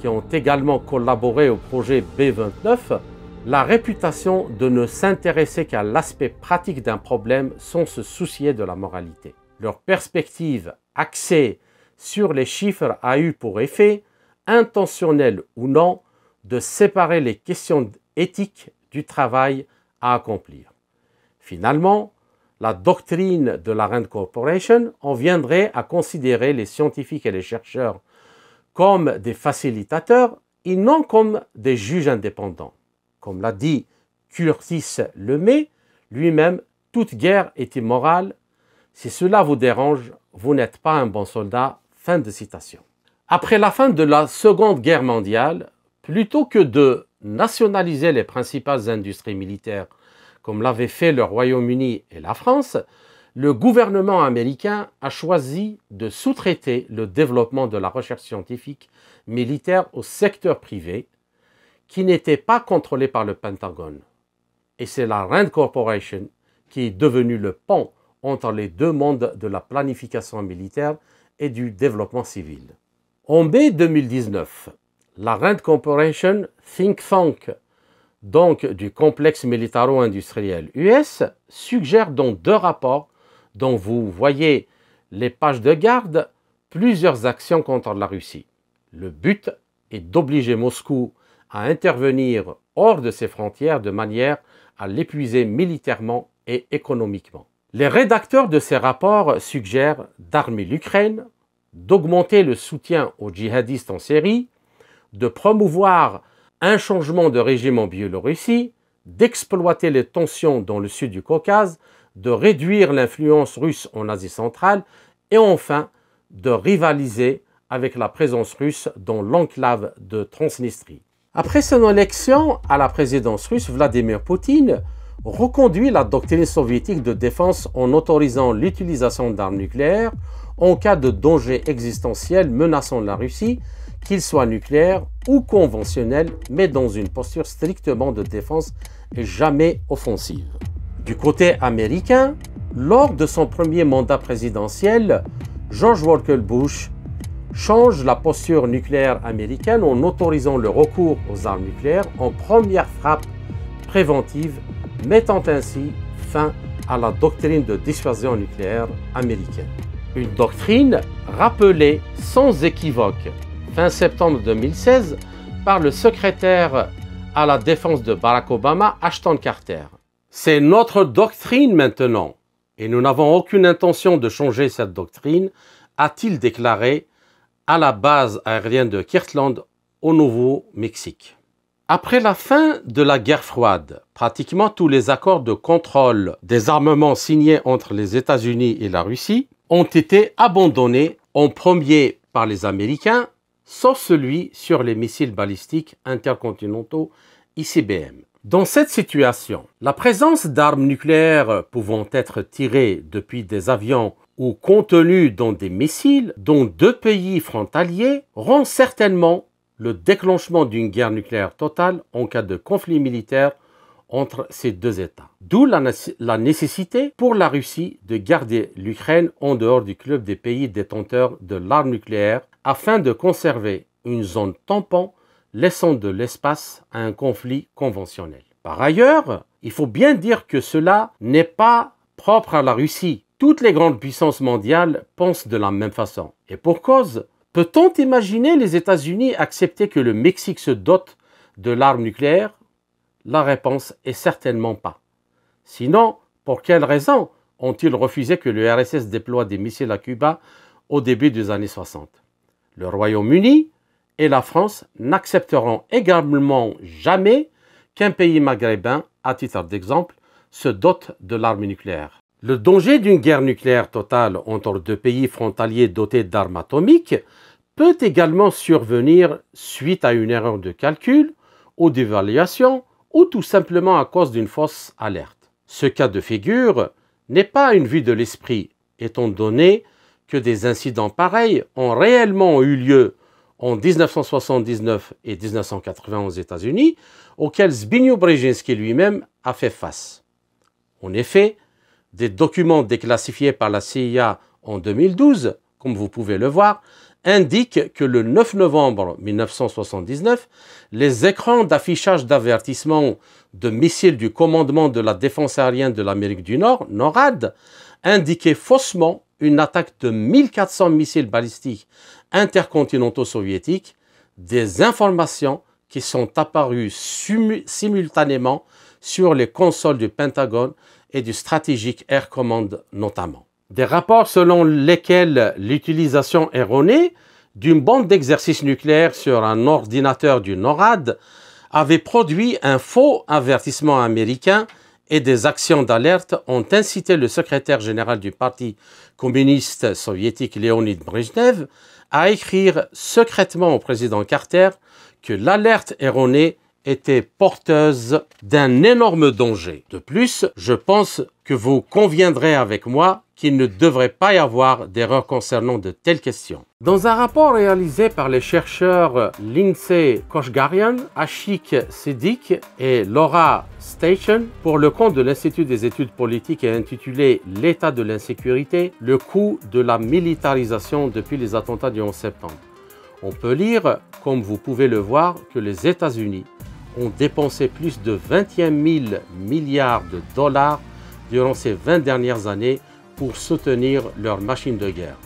qui ont également collaboré au projet B29, la réputation de ne s'intéresser qu'à l'aspect pratique d'un problème sans se soucier de la moralité. Leur perspective axée sur les chiffres a eu pour effet, intentionnel ou non, de séparer les questions éthiques du travail à accomplir. Finalement, la doctrine de la Rand Corporation en viendrait à considérer les scientifiques et les chercheurs comme des facilitateurs et non comme des juges indépendants. Comme l'a dit Curtis Lemay, lui-même, toute guerre est immorale. Si cela vous dérange, vous n'êtes pas un bon soldat. Fin de citation. Après la fin de la Seconde Guerre mondiale, plutôt que de nationaliser les principales industries militaires comme l'avaient fait le Royaume-Uni et la France, le gouvernement américain a choisi de sous-traiter le développement de la recherche scientifique militaire au secteur privé, qui n'était pas contrôlé par le Pentagone. Et c'est la Rand Corporation qui est devenue le pont entre les deux mondes de la planification militaire et du développement civil. En mai 2019, la Rand Corporation Think Tank, donc du complexe militaro-industriel US, suggère donc deux rapports dont vous voyez les pages de garde, plusieurs actions contre la Russie. Le but est d'obliger Moscou à intervenir hors de ses frontières de manière à l'épuiser militairement et économiquement. Les rédacteurs de ces rapports suggèrent d'armer l'Ukraine, d'augmenter le soutien aux djihadistes en Syrie, de promouvoir un changement de régime en Biélorussie, d'exploiter les tensions dans le sud du Caucase de réduire l'influence russe en Asie centrale et enfin de rivaliser avec la présence russe dans l'enclave de Transnistrie. Après son élection à la présidence russe, Vladimir Poutine reconduit la doctrine soviétique de défense en autorisant l'utilisation d'armes nucléaires en cas de danger existentiel menaçant la Russie, qu'il soit nucléaire ou conventionnel, mais dans une posture strictement de défense et jamais offensive. Du côté américain, lors de son premier mandat présidentiel, George Walker Bush change la posture nucléaire américaine en autorisant le recours aux armes nucléaires en première frappe préventive, mettant ainsi fin à la doctrine de dissuasion nucléaire américaine. Une doctrine rappelée sans équivoque fin septembre 2016 par le secrétaire à la défense de Barack Obama, Ashton Carter. C'est notre doctrine maintenant, et nous n'avons aucune intention de changer cette doctrine, a-t-il déclaré à la base aérienne de Kirtland au Nouveau-Mexique. Après la fin de la guerre froide, pratiquement tous les accords de contrôle des armements signés entre les États-Unis et la Russie ont été abandonnés en premier par les Américains, sauf celui sur les missiles balistiques intercontinentaux ICBM. Dans cette situation, la présence d'armes nucléaires pouvant être tirées depuis des avions ou contenues dans des missiles dont deux pays frontaliers rend certainement le déclenchement d'une guerre nucléaire totale en cas de conflit militaire entre ces deux États. D'où la, la, nécessité pour la Russie de garder l'Ukraine en dehors du club des pays détenteurs de l'arme nucléaire afin de conserver une zone tampon laissant de l'espace à un conflit conventionnel. Par ailleurs, il faut bien dire que cela n'est pas propre à la Russie. Toutes les grandes puissances mondiales pensent de la même façon. Et pour cause, peut-on imaginer les États-Unis accepter que le Mexique se dote de l'arme nucléaire La réponse est certainement pas. Sinon, pour quelles raisons ont-ils refusé que le RSS déploie des missiles à Cuba au début des années 60 Le Royaume-Uni et la France n'accepteront également jamais qu'un pays maghrébin, à titre d'exemple, se dote de l'arme nucléaire. Le danger d'une guerre nucléaire totale entre deux pays frontaliers dotés d'armes atomiques peut également survenir suite à une erreur de calcul ou d'évaluation ou tout simplement à cause d'une fausse alerte. Ce cas de figure n'est pas une vue de l'esprit, étant donné que des incidents pareils ont réellement eu lieu en 1979 et 1980 aux États-Unis, auxquels Zbigniew Brzezinski lui-même a fait face. En effet, des documents déclassifiés par la CIA en 2012, comme vous pouvez le voir, indiquent que le 9 novembre 1979, les écrans d'affichage d'avertissement de missiles du commandement de la défense aérienne de l'Amérique du Nord, NORAD, indiquaient faussement une attaque de 1400 missiles balistiques intercontinentaux soviétiques, des informations qui sont apparues simultanément sur les consoles du Pentagone et du stratégique Air Command notamment. Des rapports selon lesquels l'utilisation erronée d'une bande d'exercice nucléaire sur un ordinateur du NORAD avait produit un faux avertissement américain et des actions d'alerte ont incité le secrétaire général du Parti communiste soviétique Léonid Brezhnev à écrire secrètement au président Carter que l'alerte erronée était porteuse d'un énorme danger. De plus, je pense que vous conviendrez avec moi qu'il ne devrait pas y avoir d'erreur concernant de telles questions. Dans un rapport réalisé par les chercheurs Lindsay Koshgarian, Ashik Siddiq et Laura Station pour le compte de l'Institut des études politiques et intitulé L'état de l'insécurité, le coût de la militarisation depuis les attentats du 11 septembre. On peut lire, comme vous pouvez le voir, que les États-Unis ont dépensé plus de 21 000 milliards de dollars durant ces 20 dernières années pour soutenir leur machine de guerre,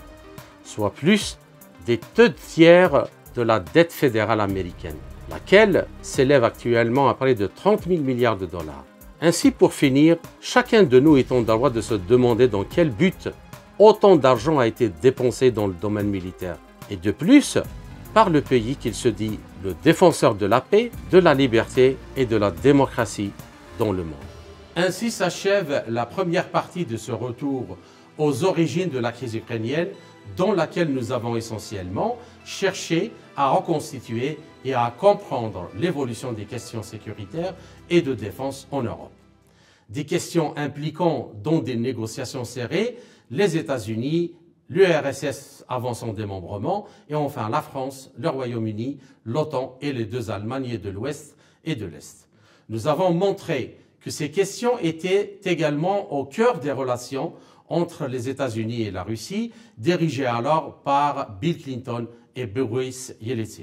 soit plus des deux tiers de la dette fédérale américaine, laquelle s'élève actuellement à près de 30 000 milliards de dollars. Ainsi, pour finir, chacun de nous est en droit de se demander dans quel but autant d'argent a été dépensé dans le domaine militaire, et de plus, par le pays qu'il se dit le défenseur de la paix, de la liberté et de la démocratie dans le monde. Ainsi s'achève la première partie de ce retour aux origines de la crise ukrainienne dans laquelle nous avons essentiellement cherché à reconstituer et à comprendre l'évolution des questions sécuritaires et de défense en Europe. Des questions impliquant, dans des négociations serrées, les États-Unis, l'URSS avant son démembrement, et enfin la France, le Royaume-Uni, l'OTAN et les deux Allemagnes de l'Ouest et de l'Est. Nous avons montré que ces questions étaient également au cœur des relations entre les États-Unis et la Russie, dirigées alors par Bill Clinton et Boris Yeltsin.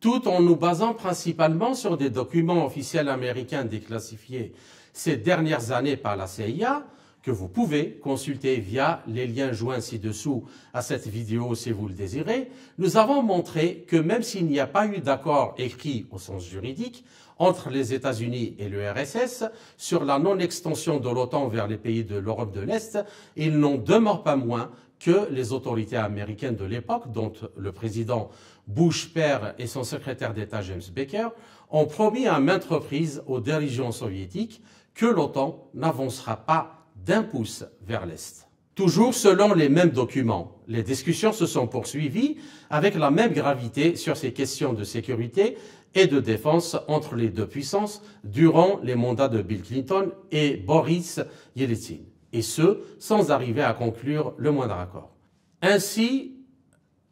Tout en nous basant principalement sur des documents officiels américains déclassifiés ces dernières années par la CIA, que vous pouvez consulter via les liens joints ci-dessous à cette vidéo si vous le désirez, nous avons montré que même s'il n'y a pas eu d'accord écrit au sens juridique entre les États-Unis et l'URSS sur la non-extension de l'OTAN vers les pays de l'Europe de l'Est, il n'en demeure pas moins que les autorités américaines de l'époque, dont le président Bush père et son secrétaire d'État James Baker, ont promis à maintes reprises aux dirigeants soviétiques que l'OTAN n'avancera pas d'un pouce vers l'Est. Toujours selon les mêmes documents, les discussions se sont poursuivies avec la même gravité sur ces questions de sécurité et de défense entre les deux puissances durant les mandats de Bill Clinton et Boris Yeltsin, et ce, sans arriver à conclure le moindre accord. Ainsi,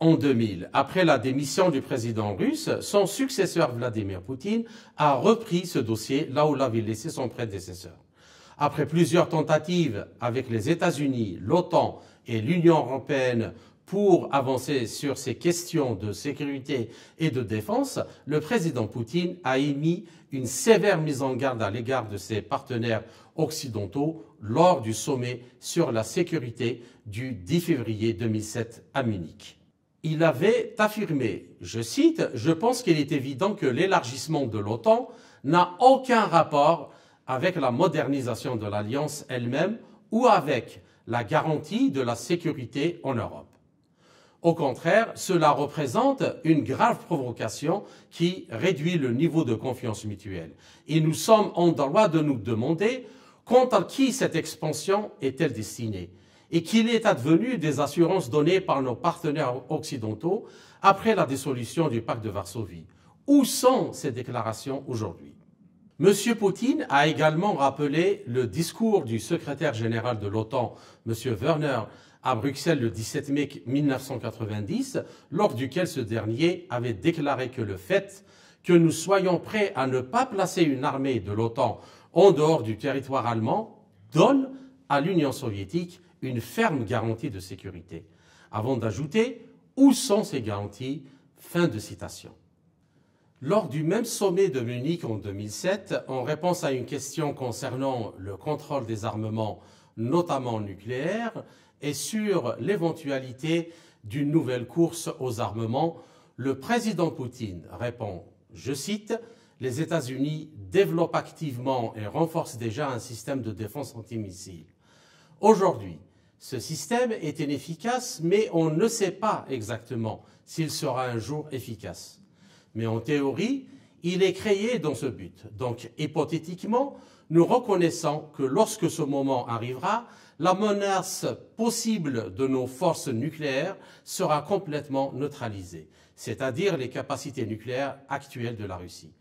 en 2000, après la démission du président russe, son successeur Vladimir Poutine a repris ce dossier là où l'avait laissé son prédécesseur. Après plusieurs tentatives avec les États-Unis, l'OTAN et l'Union européenne pour avancer sur ces questions de sécurité et de défense, le président Poutine a émis une sévère mise en garde à l'égard de ses partenaires occidentaux lors du sommet sur la sécurité du 10 février 2007 à Munich. Il avait affirmé, je cite, Je pense qu'il est évident que l'élargissement de l'OTAN n'a aucun rapport avec la modernisation de l'Alliance elle-même ou avec la garantie de la sécurité en Europe. Au contraire, cela représente une grave provocation qui réduit le niveau de confiance mutuelle. Et nous sommes en droit de nous demander à qui cette expansion est-elle destinée et qu'il est advenu des assurances données par nos partenaires occidentaux après la dissolution du pacte de Varsovie. Où sont ces déclarations aujourd'hui M. Poutine a également rappelé le discours du secrétaire général de l'OTAN, M. Werner, à Bruxelles le 17 mai 1990, lors duquel ce dernier avait déclaré que le fait que nous soyons prêts à ne pas placer une armée de l'OTAN en dehors du territoire allemand donne à l'Union soviétique une ferme garantie de sécurité. Avant d'ajouter, où sont ces garanties Fin de citation. Lors du même sommet de Munich en 2007, en réponse à une question concernant le contrôle des armements, notamment nucléaires, et sur l'éventualité d'une nouvelle course aux armements, le président Poutine répond, je cite, les États-Unis développent activement et renforcent déjà un système de défense antimissile. Aujourd'hui, ce système est inefficace, mais on ne sait pas exactement s'il sera un jour efficace. Mais en théorie, il est créé dans ce but. Donc, hypothétiquement, nous reconnaissons que lorsque ce moment arrivera, la menace possible de nos forces nucléaires sera complètement neutralisée, c'est-à-dire les capacités nucléaires actuelles de la Russie.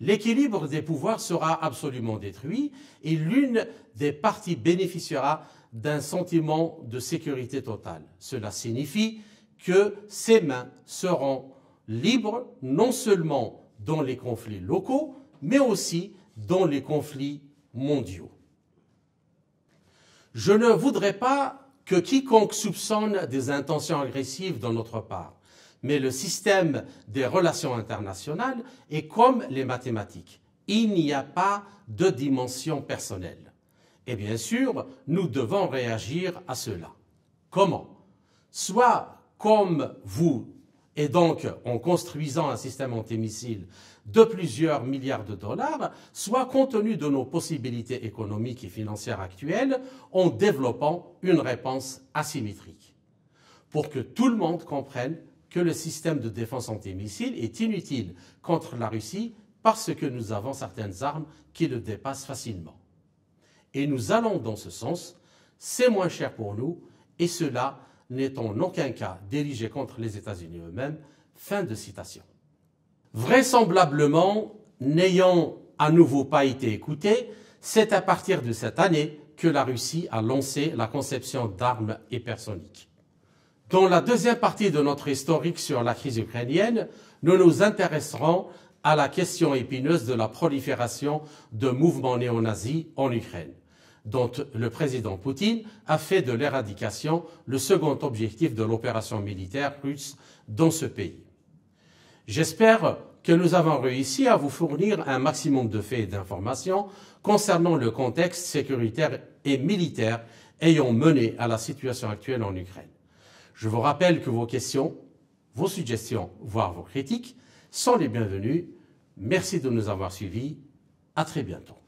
L'équilibre des pouvoirs sera absolument détruit et l'une des parties bénéficiera d'un sentiment de sécurité totale. Cela signifie que ses mains seront libres non seulement dans les conflits locaux, mais aussi dans les conflits mondiaux. Je ne voudrais pas que quiconque soupçonne des intentions agressives de notre part, mais le système des relations internationales est comme les mathématiques. Il n'y a pas de dimension personnelle. Et bien sûr, nous devons réagir à cela. Comment Soit comme vous et donc, en construisant un système antimissile de plusieurs milliards de dollars, soit compte tenu de nos possibilités économiques et financières actuelles, en développant une réponse asymétrique. Pour que tout le monde comprenne que le système de défense antimissile est inutile contre la Russie parce que nous avons certaines armes qui le dépassent facilement. Et nous allons dans ce sens, c'est moins cher pour nous, et cela n'est en aucun cas dirigé contre les États-Unis eux-mêmes. Fin de citation. Vraisemblablement, n'ayant à nouveau pas été écouté, c'est à partir de cette année que la Russie a lancé la conception d'armes hypersoniques. Dans la deuxième partie de notre historique sur la crise ukrainienne, nous nous intéresserons à la question épineuse de la prolifération de mouvements néonazis en Ukraine dont le président Poutine a fait de l'éradication le second objectif de l'opération militaire russe dans ce pays. J'espère que nous avons réussi à vous fournir un maximum de faits et d'informations concernant le contexte sécuritaire et militaire ayant mené à la situation actuelle en Ukraine. Je vous rappelle que vos questions, vos suggestions, voire vos critiques sont les bienvenues. Merci de nous avoir suivis. À très bientôt.